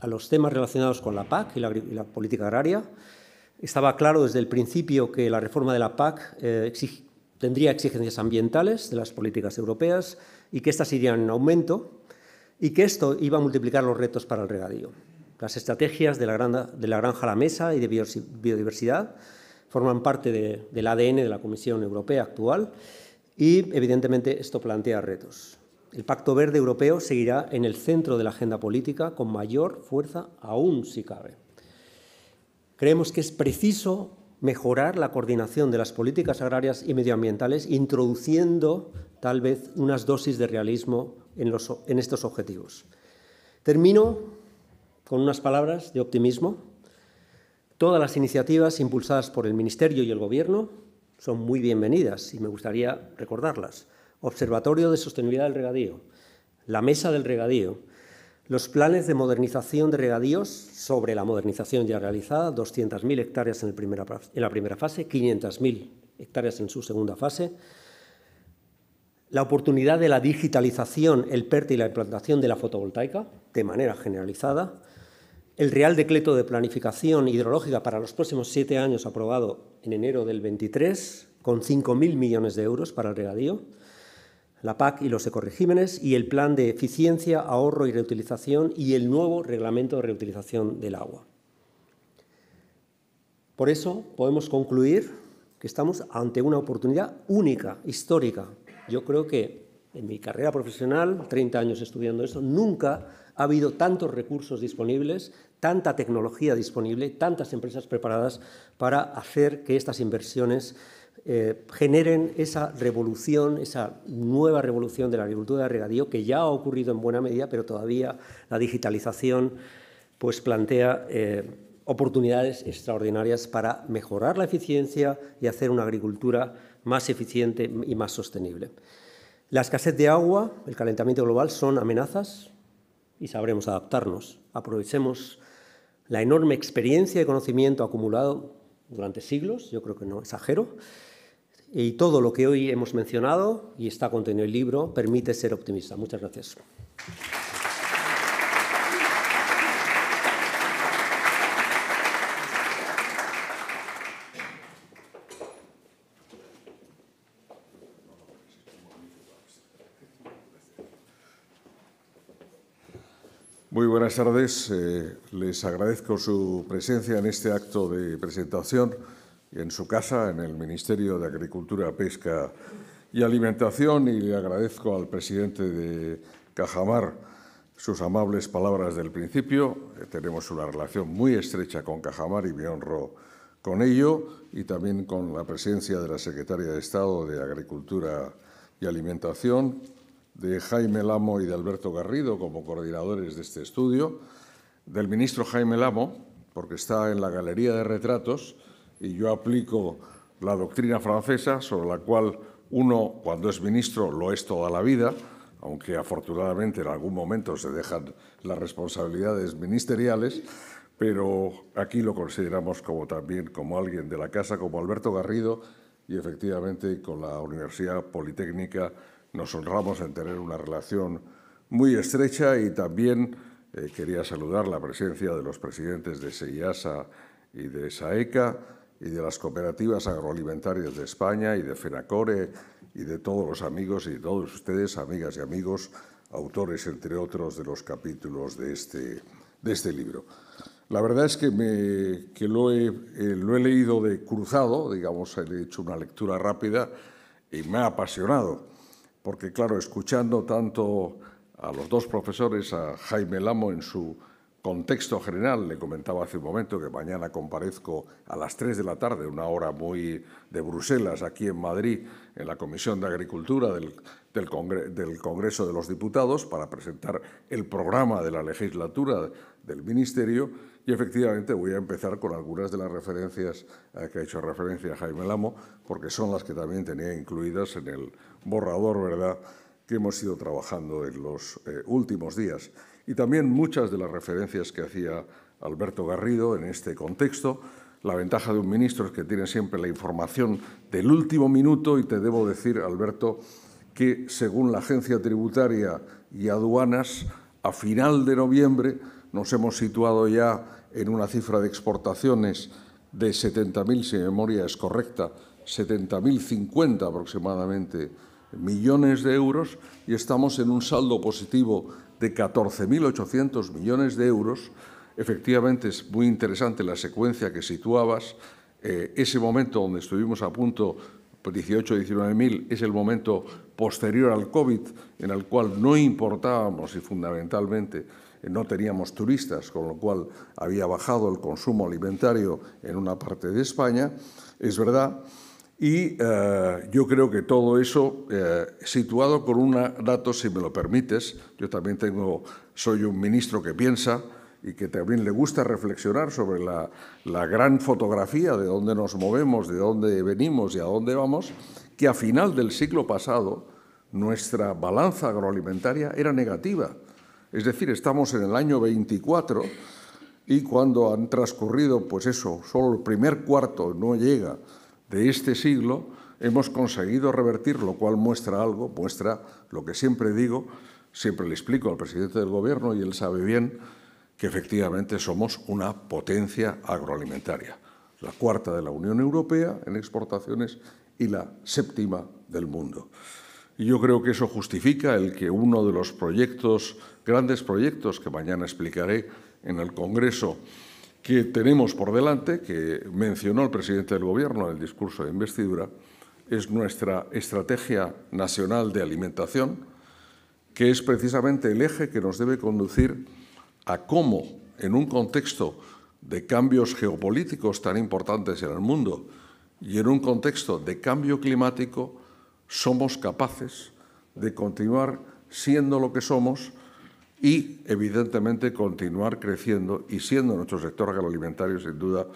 a los temas relacionados con la PAC y la, política agraria. Estaba claro desde el principio que la reforma de la PAC eh, tendría exigencias ambientales de las políticas europeas y que éstas irían en aumento y que esto iba a multiplicar los retos para el regadío. Las estrategias de la, granja a la mesa y de biodiversidad forman parte del ADN de la Comisión Europea actual y, evidentemente, esto plantea retos el Pacto Verde Europeo seguirá en el centro de la agenda política con mayor fuerza aún si cabe. Creemos que es preciso mejorar la coordinación de las políticas agrarias y medioambientales, introduciendo tal vez unas dosis de realismo en, estos objetivos. Termino con unas palabras de optimismo. Todas las iniciativas impulsadas por el Ministerio y el Gobierno son muy bienvenidas y me gustaría recordarlas. Observatorio de Sostenibilidad del Regadío, la Mesa del Regadío, los planes de modernización de regadíos sobre la modernización ya realizada, 200.000 hectáreas en, la primera fase, 500.000 hectáreas en su segunda fase, la oportunidad de la digitalización, el PERTE y la implantación de la fotovoltaica de manera generalizada, el Real Decreto de Planificación Hidrológica para los próximos siete años aprobado en enero del 23, con 5.000 millones de euros para el regadío, la PAC y los ecoregímenes y el plan de eficiencia, ahorro y reutilización y el nuevo reglamento de reutilización del agua. Por eso podemos concluir que estamos ante una oportunidad única, histórica. Yo creo que en mi carrera profesional, 30 años estudiando esto, nunca ha habido tantos recursos disponibles, tanta tecnología disponible, tantas empresas preparadas para hacer que estas inversiones eh, generen esa revolución, esa nueva revolución de la agricultura de regadío que ya ha ocurrido en buena medida, pero todavía la digitalización pues, plantea eh, oportunidades extraordinarias para mejorar la eficiencia y hacer una agricultura más eficiente y más sostenible. La escasez de agua, el calentamiento global son amenazas y sabremos adaptarnos. Aprovechemos la enorme experiencia y conocimiento acumulado durante siglos, yo creo que no exagero, y todo lo que hoy hemos mencionado y está contenido en el libro permite ser optimista. Muchas gracias. Muy buenas tardes. Eh, les agradezco su presencia en este acto de presentación en su casa, en el Ministerio de Agricultura, Pesca y Alimentación, y le agradezco al presidente de Cajamar sus amables palabras del principio. Eh, tenemos una relación muy estrecha con Cajamar y me honro con ello, y también con la presencia de la secretaria de Estado de Agricultura y Alimentación, de Jaime Lamo y de Alberto Garrido como coordinadores de este estudio, del ministro Jaime Lamo, porque está en la galería de retratos, y yo aplico la doctrina francesa sobre la cual uno cuando es ministro lo es toda la vida, aunque afortunadamente en algún momento se dejan las responsabilidades ministeriales, pero aquí lo consideramos también como alguien de la casa, como Alberto Garrido, y efectivamente con la Universidad Politécnica nos honramos en tener una relación muy estrecha y también eh, quería saludar la presencia de los presidentes de SEIASA y de SAECA, y de las cooperativas agroalimentarias de España y de FENACORE y de todos los amigos y de todos ustedes, amigas y amigos, autores, entre otros, de los capítulos de este, de este libro. La verdad es que, me, que lo, he, eh, lo he leído de cruzado, digamos, he hecho una lectura rápida y me ha apasionado, porque claro, escuchando tanto a los dos profesores, a Jaime Lamo en su contexto general, le comentaba hace un momento que mañana comparezco a las 3 de la tarde, una hora muy de Bruselas, aquí en Madrid, en la Comisión de Agricultura del, Congreso de los Diputados, para presentar el programa de la legislatura del Ministerio. Y efectivamente voy a empezar con algunas de las referencias a eh, que ha hecho referencia Jaime Lamo, porque son las que también tenía incluidas en el borrador, ¿verdad?, que hemos ido trabajando en los eh, últimos días y también muchas de las referencias que hacía Alberto Garrido en este contexto. La ventaja de un ministro es que tiene siempre la información del último minuto y te debo decir, Alberto, que según la Agencia Tributaria y Aduanas, a final de noviembre nos hemos situado ya en una cifra de exportaciones de 70.000, si memoria es correcta, 70.050 aproximadamente millones de euros y estamos en un saldo positivo de 14.800 millones de euros. Efectivamente, es muy interesante la secuencia que situabas. Eh, ese momento donde estuvimos a punto, 18, 19.000, es el momento posterior al COVID, en el cual no importábamos y fundamentalmente eh, no teníamos turistas, con lo cual había bajado el consumo alimentario en una parte de España. Es verdad y eh, yo creo que todo eso, eh, situado con un dato, si me lo permites, yo también tengo, soy un ministro que piensa y que también le gusta reflexionar sobre la, la gran fotografía de dónde nos movemos, de dónde venimos y a dónde vamos, que a final del siglo pasado nuestra balanza agroalimentaria era negativa. Es decir, estamos en el año 24 y cuando han transcurrido, pues eso, solo el primer cuarto no llega de este siglo hemos conseguido revertir, lo cual muestra algo, muestra lo que siempre digo, siempre le explico al presidente del Gobierno y él sabe bien que efectivamente somos una potencia agroalimentaria, la cuarta de la Unión Europea en exportaciones y la séptima del mundo. Y yo creo que eso justifica el que uno de los proyectos, grandes proyectos que mañana explicaré en el Congreso, que tenemos por delante, que mencionó el presidente del Gobierno en el discurso de investidura, es nuestra estrategia nacional de alimentación, que es precisamente el eje que nos debe conducir a cómo, en un contexto de cambios geopolíticos tan importantes en el mundo y en un contexto de cambio climático, somos capaces de continuar siendo lo que somos, y, evidentemente, continuar creciendo y siendo nuestro sector agroalimentario, sin duda,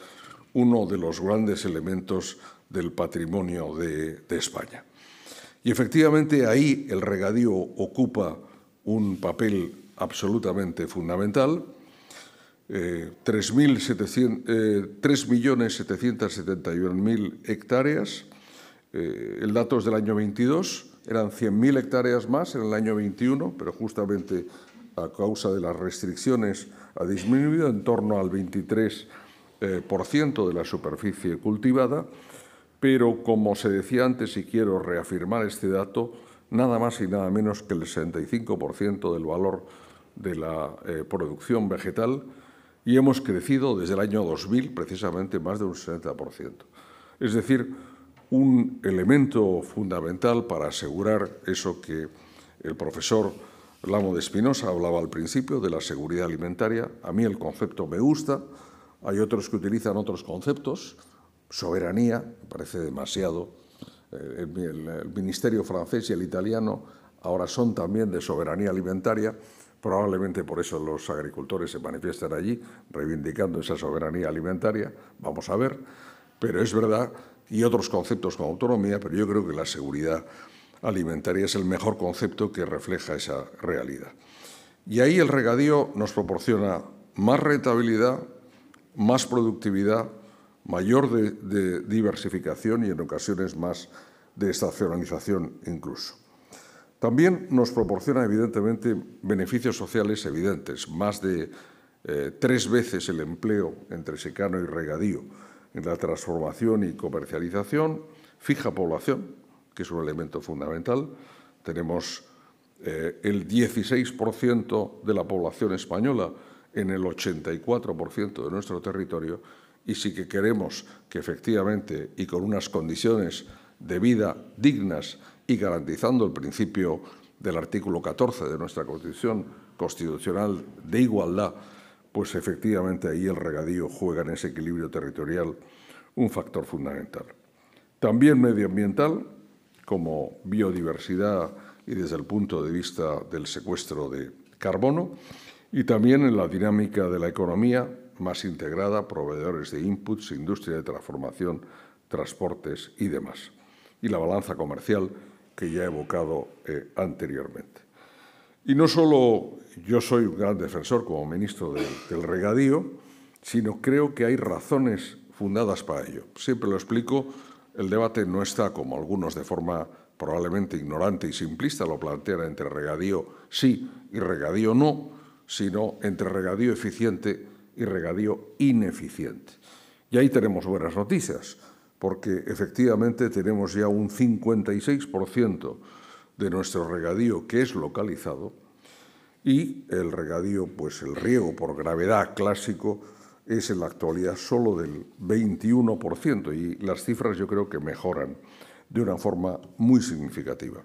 uno de los grandes elementos del patrimonio de, España. Y efectivamente ahí el regadío ocupa un papel absolutamente fundamental. 3.771.000 eh, eh, hectáreas. Eh, el dato es del año 22, eran 100.000 hectáreas más en el año 21, pero justamente a causa de las restricciones ha disminuido en torno al 23% eh, de la superficie cultivada, pero como se decía antes, y quiero reafirmar este dato, nada más y nada menos que el 65% del valor de la eh, producción vegetal y hemos crecido desde el año 2000 precisamente más de un 60%. Es decir, un elemento fundamental para asegurar eso que el profesor Lamo de Espinosa hablaba al principio de la seguridad alimentaria. A mí el concepto me gusta. Hay otros que utilizan otros conceptos. Soberanía, me parece demasiado. Eh, el, ministerio francés y el italiano ahora son también de soberanía alimentaria. Probablemente por eso los agricultores se manifiestan allí reivindicando esa soberanía alimentaria. Vamos a ver. Pero es verdad, y otros conceptos con autonomía, pero yo creo que la seguridad alimentaria es el mejor concepto que refleja esa realidad. Y ahí el regadío nos proporciona más rentabilidad, más productividad, mayor diversificación y en ocasiones más de estacionalización incluso. También nos proporciona evidentemente beneficios sociales evidentes, más de eh, tres veces el empleo entre secano y regadío en la transformación y comercialización, fija población, que es un elemento fundamental. Tenemos eh, el 16% de la población española en el 84% de nuestro territorio y sí que queremos que efectivamente y con unas condiciones de vida dignas y garantizando el principio del artículo 14 de nuestra Constitución constitucional de igualdad, pues efectivamente ahí el regadío juega en ese equilibrio territorial un factor fundamental. También medioambiental, como biodiversidad y desde el punto de vista del secuestro de carbono, y también en la dinámica de la economía más integrada, proveedores de inputs, industria de transformación, transportes y demás, y la balanza comercial que ya he evocado eh, anteriormente. Y no solo yo soy un gran defensor como ministro del regadío, sino creo que hay razones fundadas para ello. Siempre lo explico el debate no está, como algunos de forma probablemente ignorante y simplista lo plantean, entre regadío sí y regadío no, sino entre regadío eficiente y regadío ineficiente. Y ahí tenemos buenas noticias, porque efectivamente tenemos ya un 56% de nuestro regadío que es localizado y el regadío, pues el riego por gravedad clásico, es en la actualidad solo del 21% y las cifras yo creo que mejoran de una forma muy significativa.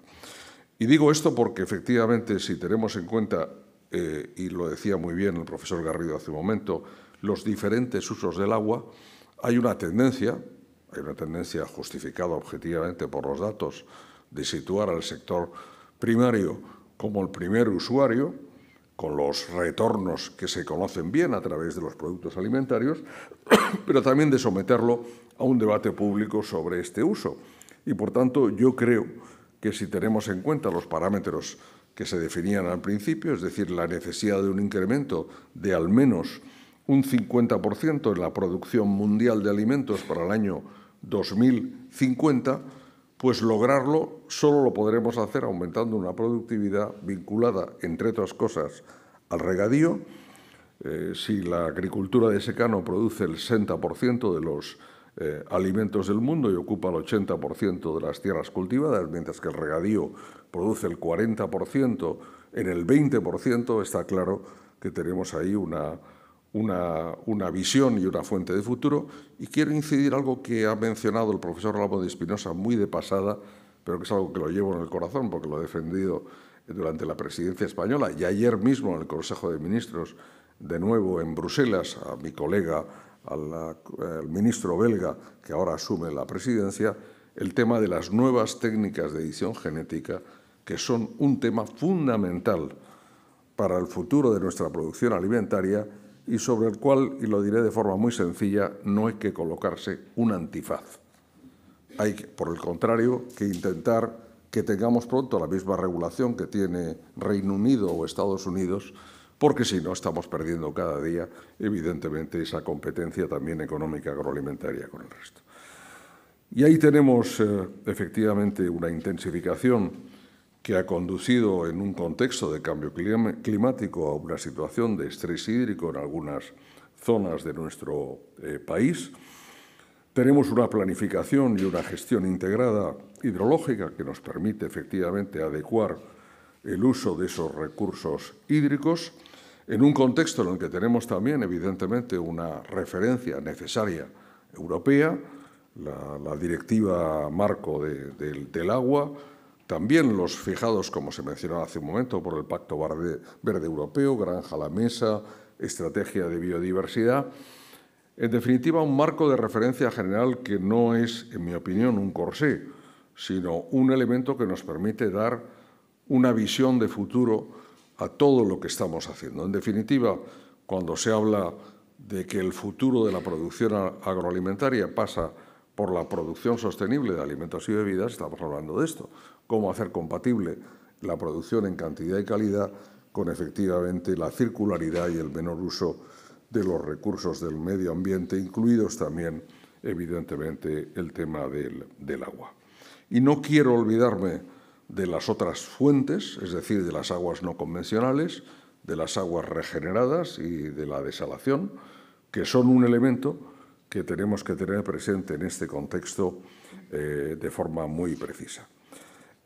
Y digo esto porque efectivamente si tenemos en cuenta, eh, y lo decía muy bien el profesor Garrido hace un momento, los diferentes usos del agua, hay una tendencia, hay una tendencia justificada objetivamente por los datos, de situar al sector primario como el primer usuario, con los retornos que se conocen bien a través de los productos alimentarios, pero también de someterlo a un debate público sobre este uso. Y por tanto, yo creo que si tenemos en cuenta los parámetros que se definían al principio, es decir, la necesidad de un incremento de al menos un 50% en la producción mundial de alimentos para el año 2050, pues lograrlo solo lo podremos hacer aumentando una productividad vinculada, entre otras cosas, al regadío. Eh, si la agricultura de secano produce el 60% de los eh, alimentos del mundo y ocupa el 80% de las tierras cultivadas, mientras que el regadío produce el 40%, en el 20% está claro que tenemos ahí una, una, una, visión y una fuente de futuro. Y quiero incidir algo que ha mencionado el profesor Ramón de Espinosa muy de pasada, pero que es algo que lo llevo en el corazón porque lo he defendido durante la presidencia española y ayer mismo en el Consejo de Ministros, de nuevo en Bruselas, a mi colega, al ministro belga que ahora asume la presidencia, el tema de las nuevas técnicas de edición genética, que son un tema fundamental para el futuro de nuestra producción alimentaria y sobre el cual, y lo diré de forma muy sencilla, no hay que colocarse un antifaz. Hay, por el contrario, que intentar que tengamos pronto la misma regulación que tiene Reino Unido o Estados Unidos, porque si no estamos perdiendo cada día, evidentemente, esa competencia también económica agroalimentaria con el resto. Y ahí tenemos, eh, efectivamente, una intensificación que ha conducido en un contexto de cambio climático a una situación de estrés hídrico en algunas zonas de nuestro eh, país. Tenemos una planificación y una gestión integrada hidrológica que nos permite efectivamente adecuar el uso de esos recursos hídricos en un contexto en el que tenemos también evidentemente una referencia necesaria europea, la, directiva marco del agua, también los fijados, como se mencionó hace un momento, por el Pacto Verde, Verde Europeo, Granja a la Mesa, Estrategia de Biodiversidad. En definitiva, un marco de referencia general que no es, en mi opinión, un corsé, sino un elemento que nos permite dar una visión de futuro a todo lo que estamos haciendo. En definitiva, cuando se habla de que el futuro de la producción agroalimentaria pasa por la producción sostenible de alimentos y bebidas, estamos hablando de esto, cómo hacer compatible la producción en cantidad y calidad con efectivamente la circularidad y el menor uso de los recursos del medio ambiente, incluidos también evidentemente el tema del, agua. Y no quiero olvidarme de las otras fuentes, es decir, de las aguas no convencionales, de las aguas regeneradas y de la desalación, que son un elemento que tenemos que tener presente en este contexto eh, de forma muy precisa.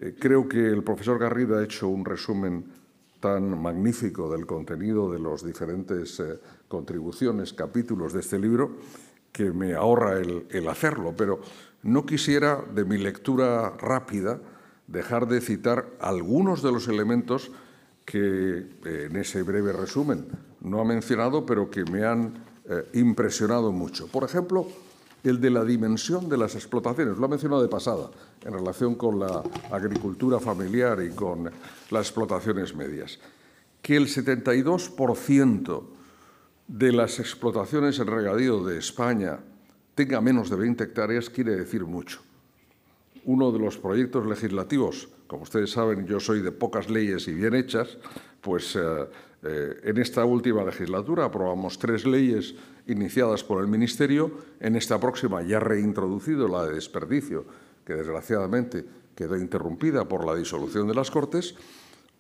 Eh, creo que el profesor Garrido ha hecho un resumen tan magnífico del contenido de las diferentes eh, contribuciones, capítulos de este libro, que me ahorra el, hacerlo, pero no quisiera de mi lectura rápida dejar de citar algunos de los elementos que eh, en ese breve resumen no ha mencionado, pero que me han impresionado mucho. Por ejemplo, el de la dimensión de las explotaciones. Lo ha mencionado de pasada en relación con la agricultura familiar y con las explotaciones medias. Que el 72% de las explotaciones en regadío de España tenga menos de 20 hectáreas quiere decir mucho. Uno de los proyectos legislativos, como ustedes saben, yo soy de pocas leyes y bien hechas, pues eh, eh, en esta última legislatura aprobamos tres leyes iniciadas por el Ministerio, en esta próxima ya reintroducido la de desperdicio, que desgraciadamente quedó interrumpida por la disolución de las Cortes.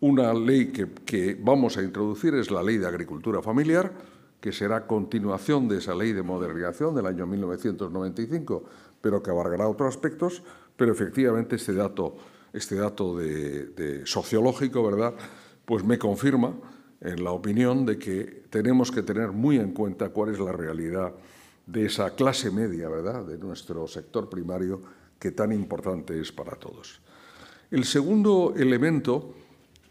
Una ley que, vamos a introducir es la Ley de Agricultura Familiar, que será continuación de esa ley de modernización del año 1995, pero que abarcará otros aspectos, pero efectivamente este dato, este dato de, de sociológico, ¿verdad?, pues me confirma en la opinión de que tenemos que tener muy en cuenta cuál es la realidad de esa clase media, ¿verdad?, de nuestro sector primario que tan importante es para todos. El segundo elemento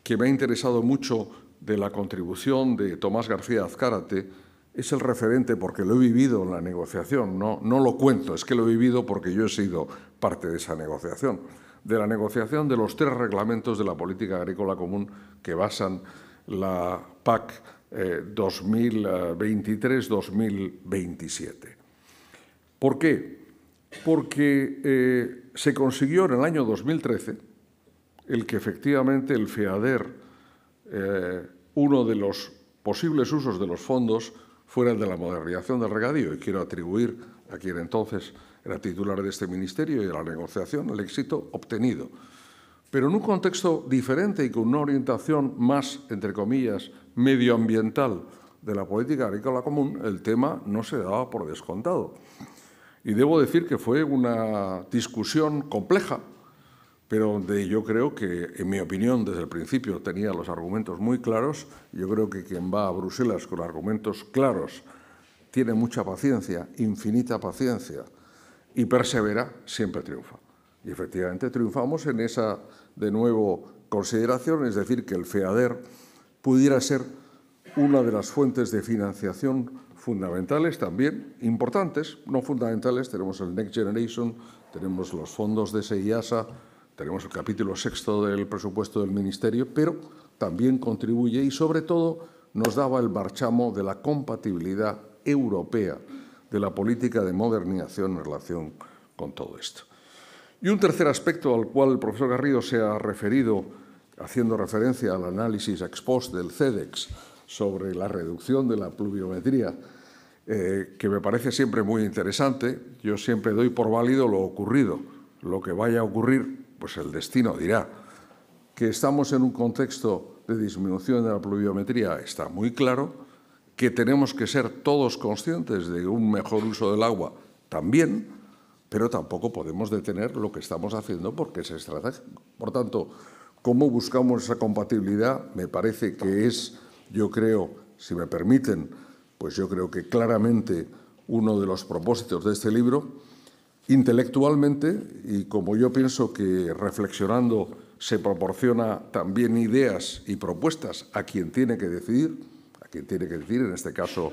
que me ha interesado mucho de la contribución de Tomás García Azcárate es el referente porque lo he vivido en la negociación, no, no lo cuento, es que lo he vivido porque yo he sido parte de esa negociación, de la negociación de los tres reglamentos de la política agrícola común que basan la PAC 2023-2027. Eh, ¿Por qué? Porque eh, se consiguió en el año 2013 el que efectivamente el FEADER, eh, uno de los posibles usos de los fondos, fuera el de la modernización del regadío. Y quiero atribuir a quien entonces era titular de este ministerio y a la negociación el éxito obtenido pero en un contexto diferente y con una orientación más, entre comillas, medioambiental de la política agrícola común, el tema no se daba por descontado. Y debo decir que fue una discusión compleja, pero donde yo creo que, en mi opinión, desde el principio tenía los argumentos muy claros. Yo creo que quien va a Bruselas con argumentos claros tiene mucha paciencia, infinita paciencia, y persevera, siempre triunfa. Y efectivamente triunfamos en esa, de nuevo, consideración, es decir, que el FEADER pudiera ser una de las fuentes de financiación fundamentales también, importantes, no fundamentales, tenemos el Next Generation, tenemos los fondos de SEIASA, tenemos el capítulo sexto del presupuesto del Ministerio, pero también contribuye y sobre todo nos daba el marchamo de la compatibilidad europea de la política de modernización en relación con todo esto. Y un tercer aspecto al cual el profesor Garrido se ha referido, haciendo referencia al análisis ex post del CEDEX sobre la reducción de la pluviometría, eh, que me parece siempre muy interesante. Yo siempre doy por válido lo ocurrido. Lo que vaya a ocurrir, pues el destino dirá. Que estamos en un contexto de disminución de la pluviometría está muy claro. Que tenemos que ser todos conscientes de un mejor uso del agua también pero tampoco podemos detener lo que estamos haciendo porque es estratégico. Por tanto, ¿cómo buscamos esa compatibilidad? Me parece que es, yo creo, si me permiten, pues yo creo que claramente uno de los propósitos de este libro, intelectualmente, y como yo pienso que reflexionando se proporciona también ideas y propuestas a quien tiene que decidir, a quien tiene que decidir, en este caso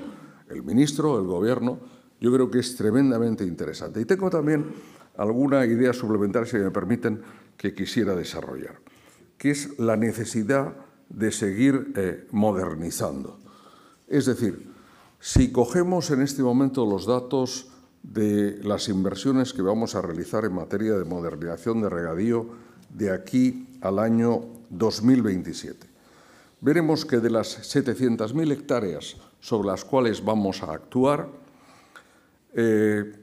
el ministro, el gobierno, yo creo que es tremendamente interesante. Y tengo también alguna idea suplementaria, si me permiten, que quisiera desarrollar, que es la necesidad de seguir eh, modernizando. Es decir, si cogemos en este momento los datos de las inversiones que vamos a realizar en materia de modernización de regadío de aquí al año 2027, veremos que de las 700.000 hectáreas sobre las cuales vamos a actuar, 500.000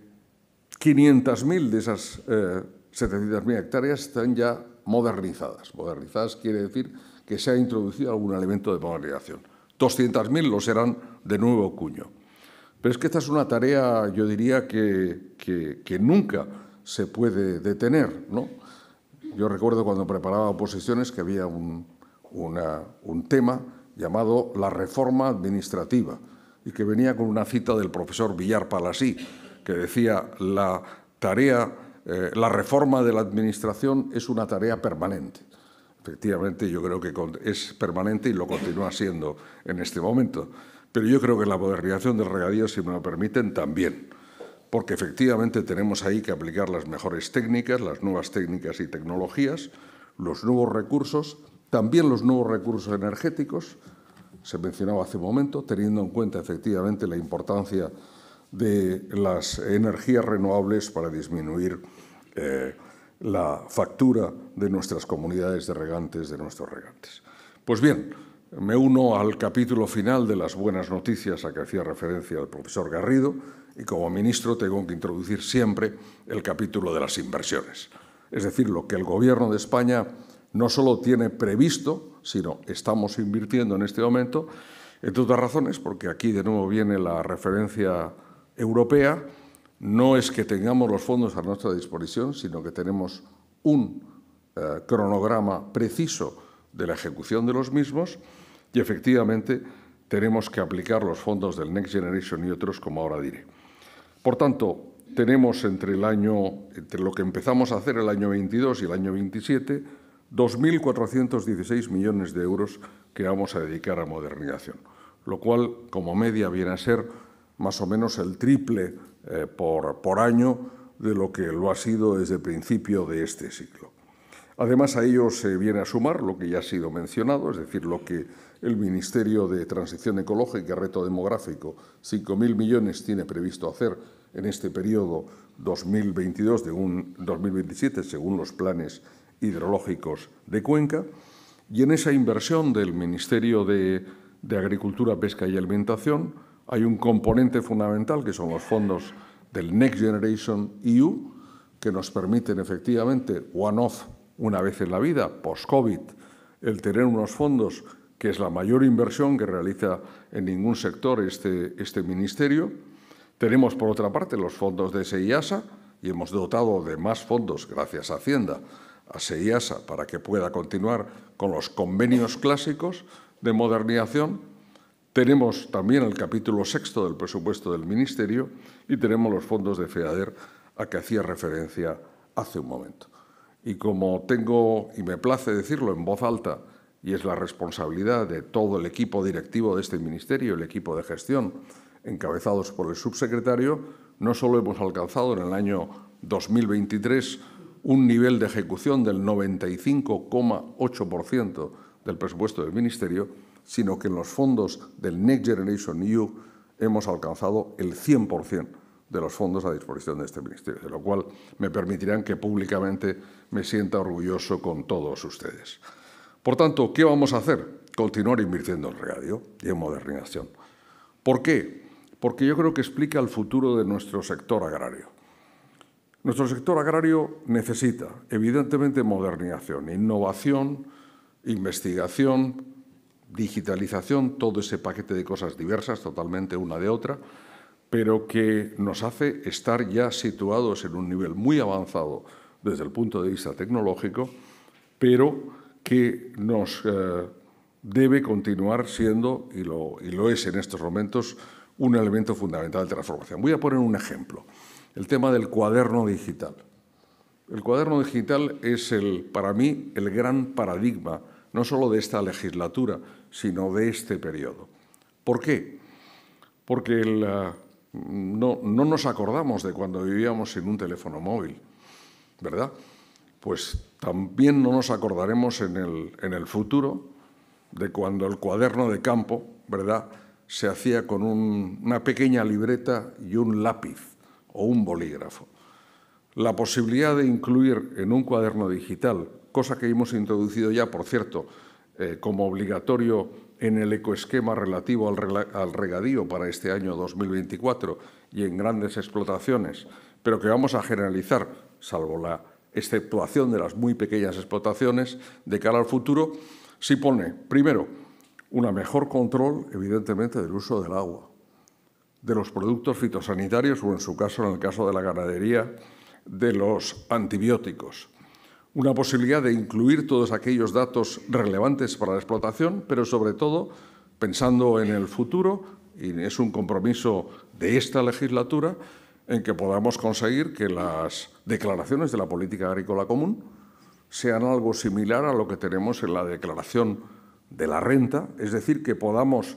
eh, de esas 700.000 eh, hectáreas están ya modernizadas. Modernizadas quiere decir que se ha introducido algún elemento de modernización. 200.000 lo serán de nuevo cuño. Pero es que esta es una tarea, yo diría, que, nunca se puede detener. Yo recuerdo cuando preparaba oposiciones que había un tema llamado la reforma administrativa y que venía con una cita del profesor Villar Palasí, que decía, la tarea, eh, la reforma de la administración es una tarea permanente. Efectivamente, yo creo que es permanente y lo continúa siendo en este momento. Pero yo creo que la modernización del regadío, si me lo permiten, también. Porque efectivamente tenemos ahí que aplicar las mejores técnicas, las nuevas técnicas y tecnologías, los nuevos recursos, también los nuevos recursos energéticos, se mencionaba hace un momento, teniendo en cuenta efectivamente la importancia de las energías renovables para disminuir eh, la factura de nuestras comunidades de regantes, de nuestros regantes. Pues bien, me uno al capítulo final de las buenas noticias a que hacía referencia el profesor Garrido y como ministro tengo que introducir siempre el capítulo de las inversiones. Es decir, lo que el Gobierno de España no solo tiene previsto, sino estamos invirtiendo en este momento, entre otras razones, porque aquí de nuevo viene la referencia europea, no es que tengamos los fondos a nuestra disposición, sino que tenemos un eh, cronograma preciso de la ejecución de los mismos y efectivamente tenemos que aplicar los fondos del Next Generation y otros, como ahora diré. Por tanto, tenemos entre, el año, entre lo que empezamos a hacer el año 22 y el año 27 2.416 millones de euros que vamos a dedicar a modernización, lo cual como media viene a ser más o menos el triple eh, por, año de lo que lo ha sido desde el principio de este ciclo. Además, a ello se viene a sumar lo que ya ha sido mencionado, es decir, lo que el Ministerio de Transición Ecológica y Reto Demográfico, 5.000 millones, tiene previsto hacer en este periodo 2022 de un 2027, según los planes hidrológicos de Cuenca, y en esa inversión del Ministerio de, Agricultura, Pesca y Alimentación hay un componente fundamental que son los fondos del Next Generation EU, que nos permiten efectivamente, one-off, una vez en la vida, post-COVID, el tener unos fondos, que es la mayor inversión que realiza en ningún sector este, este ministerio. Tenemos, por otra parte, los fondos de SEIASA y hemos dotado de más fondos, gracias a Hacienda, a SEIASA para que pueda continuar con los convenios clásicos de modernización. Tenemos también el capítulo sexto del presupuesto del Ministerio y tenemos los fondos de FEADER a que hacía referencia hace un momento. Y como tengo, y me place decirlo en voz alta, y es la responsabilidad de todo el equipo directivo de este ministerio, el equipo de gestión, encabezados por el subsecretario, no solo hemos alcanzado en el año 2023 un nivel de ejecución del 95,8% del presupuesto del Ministerio, sino que en los fondos del Next Generation EU hemos alcanzado el 100% de los fondos a disposición de este Ministerio, de lo cual me permitirán que públicamente me sienta orgulloso con todos ustedes. Por tanto, ¿qué vamos a hacer? Continuar invirtiendo en regadío y en modernización. ¿Por qué? Porque yo creo que explica el futuro de nuestro sector agrario. Nuestro sector agrario necesita, evidentemente, modernización, innovación, investigación, digitalización, todo ese paquete de cosas diversas, totalmente una de otra, pero que nos hace estar ya situados en un nivel muy avanzado desde el punto de vista tecnológico, pero que nos eh, debe continuar siendo, y lo, y lo es en estos momentos, un elemento fundamental de transformación. Voy a poner un ejemplo el tema del cuaderno digital. El cuaderno digital es para mí el gran paradigma, no solo de esta legislatura, sino de este periodo. ¿Por qué? Porque ah, no, nos acordamos de cuando vivíamos sin un teléfono móvil, ¿verdad? Pues también no nos acordaremos en el, futuro de cuando el cuaderno de campo, ¿verdad?, se hacía con una pequeña libreta y un lápiz o un bolígrafo. La posibilidad de incluir en un cuaderno digital, cosa que hemos introducido ya, por cierto, eh, como obligatorio en el ecoesquema relativo al, regadío para este año 2024 y en grandes explotaciones, pero que vamos a generalizar, salvo la exceptuación de las muy pequeñas explotaciones, de cara al futuro, si pone, primero, un mejor control, evidentemente, del uso del agua de los productos fitosanitarios o, en su caso, en el caso de la ganadería, de los antibióticos. Una posibilidad de incluir todos aquellos datos relevantes para la explotación, pero sobre todo pensando en el futuro, y es un compromiso de esta legislatura, en que podamos conseguir que las declaraciones de la política agrícola común sean algo similar a lo que tenemos en la declaración de la renta, es decir, que podamos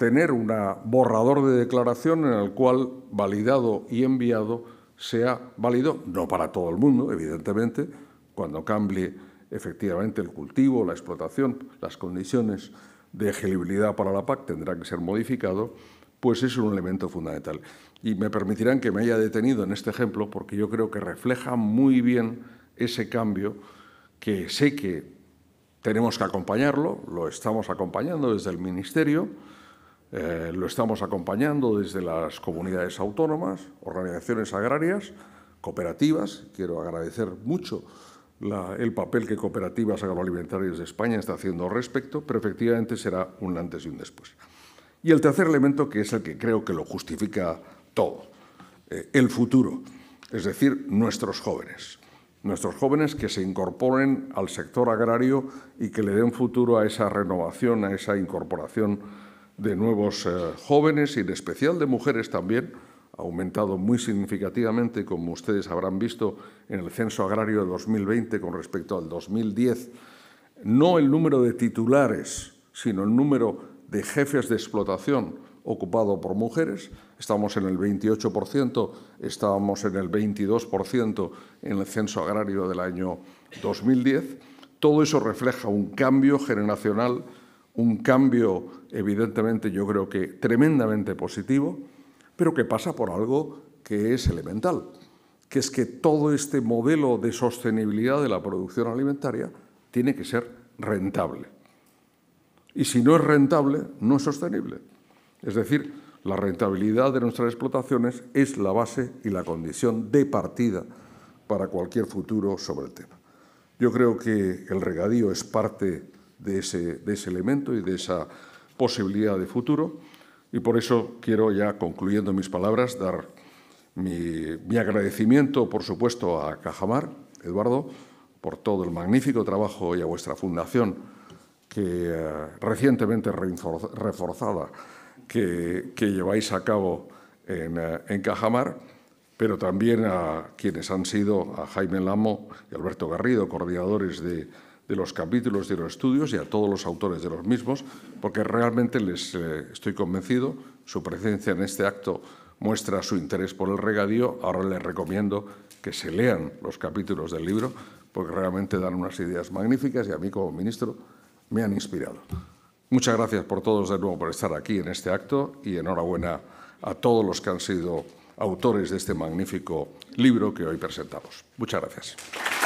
tener un borrador de declaración en el cual, validado y enviado, sea válido, no para todo el mundo, evidentemente, cuando cambie efectivamente el cultivo, la explotación, las condiciones de elegibilidad para la PAC tendrá que ser modificado, pues es un elemento fundamental. Y me permitirán que me haya detenido en este ejemplo porque yo creo que refleja muy bien ese cambio que sé que tenemos que acompañarlo, lo estamos acompañando desde el Ministerio, eh, lo estamos acompañando desde las comunidades autónomas, organizaciones agrarias, cooperativas. Quiero agradecer mucho el papel que Cooperativas Agroalimentarias de España está haciendo al respecto, pero efectivamente será un antes y un después. Y el tercer elemento, que es el que creo que lo justifica todo, eh, el futuro, es decir, nuestros jóvenes. Nuestros jóvenes que se incorporen al sector agrario y que le den futuro a esa renovación, a esa incorporación de nuevos eh, jóvenes y en especial de mujeres también, ha aumentado muy significativamente, como ustedes habrán visto en el censo agrario de 2020 con respecto al 2010, no el número de titulares, sino el número de jefes de explotación ocupado por mujeres, estamos en el 28%, estábamos en el 22% en el censo agrario del año 2010. Todo eso refleja un cambio generacional un cambio evidentemente yo creo que tremendamente positivo, pero que pasa por algo que es elemental, que es que todo este modelo de sostenibilidad de la producción alimentaria tiene que ser rentable. Y si no es rentable, no es sostenible. Es decir, la rentabilidad de nuestras explotaciones es la base y la condición de partida para cualquier futuro sobre el tema. Yo creo que el regadío es parte de ese, elemento y de esa posibilidad de futuro. Y por eso quiero ya, concluyendo mis palabras, dar mi, agradecimiento, por supuesto, a Cajamar, Eduardo, por todo el magnífico trabajo y a vuestra fundación, que eh, recientemente reforzada, que, lleváis a cabo en, eh, en, Cajamar, pero también a quienes han sido, a Jaime Lamo y Alberto Garrido, coordinadores de, de los capítulos de los estudios y a todos los autores de los mismos, porque realmente les eh, estoy convencido, su presencia en este acto muestra su interés por el regadío. Ahora les recomiendo que se lean los capítulos del libro, porque realmente dan unas ideas magníficas y a mí como ministro me han inspirado. Muchas gracias por todos de nuevo por estar aquí en este acto y enhorabuena a todos los que han sido autores de este magnífico libro que hoy presentamos. Muchas gracias.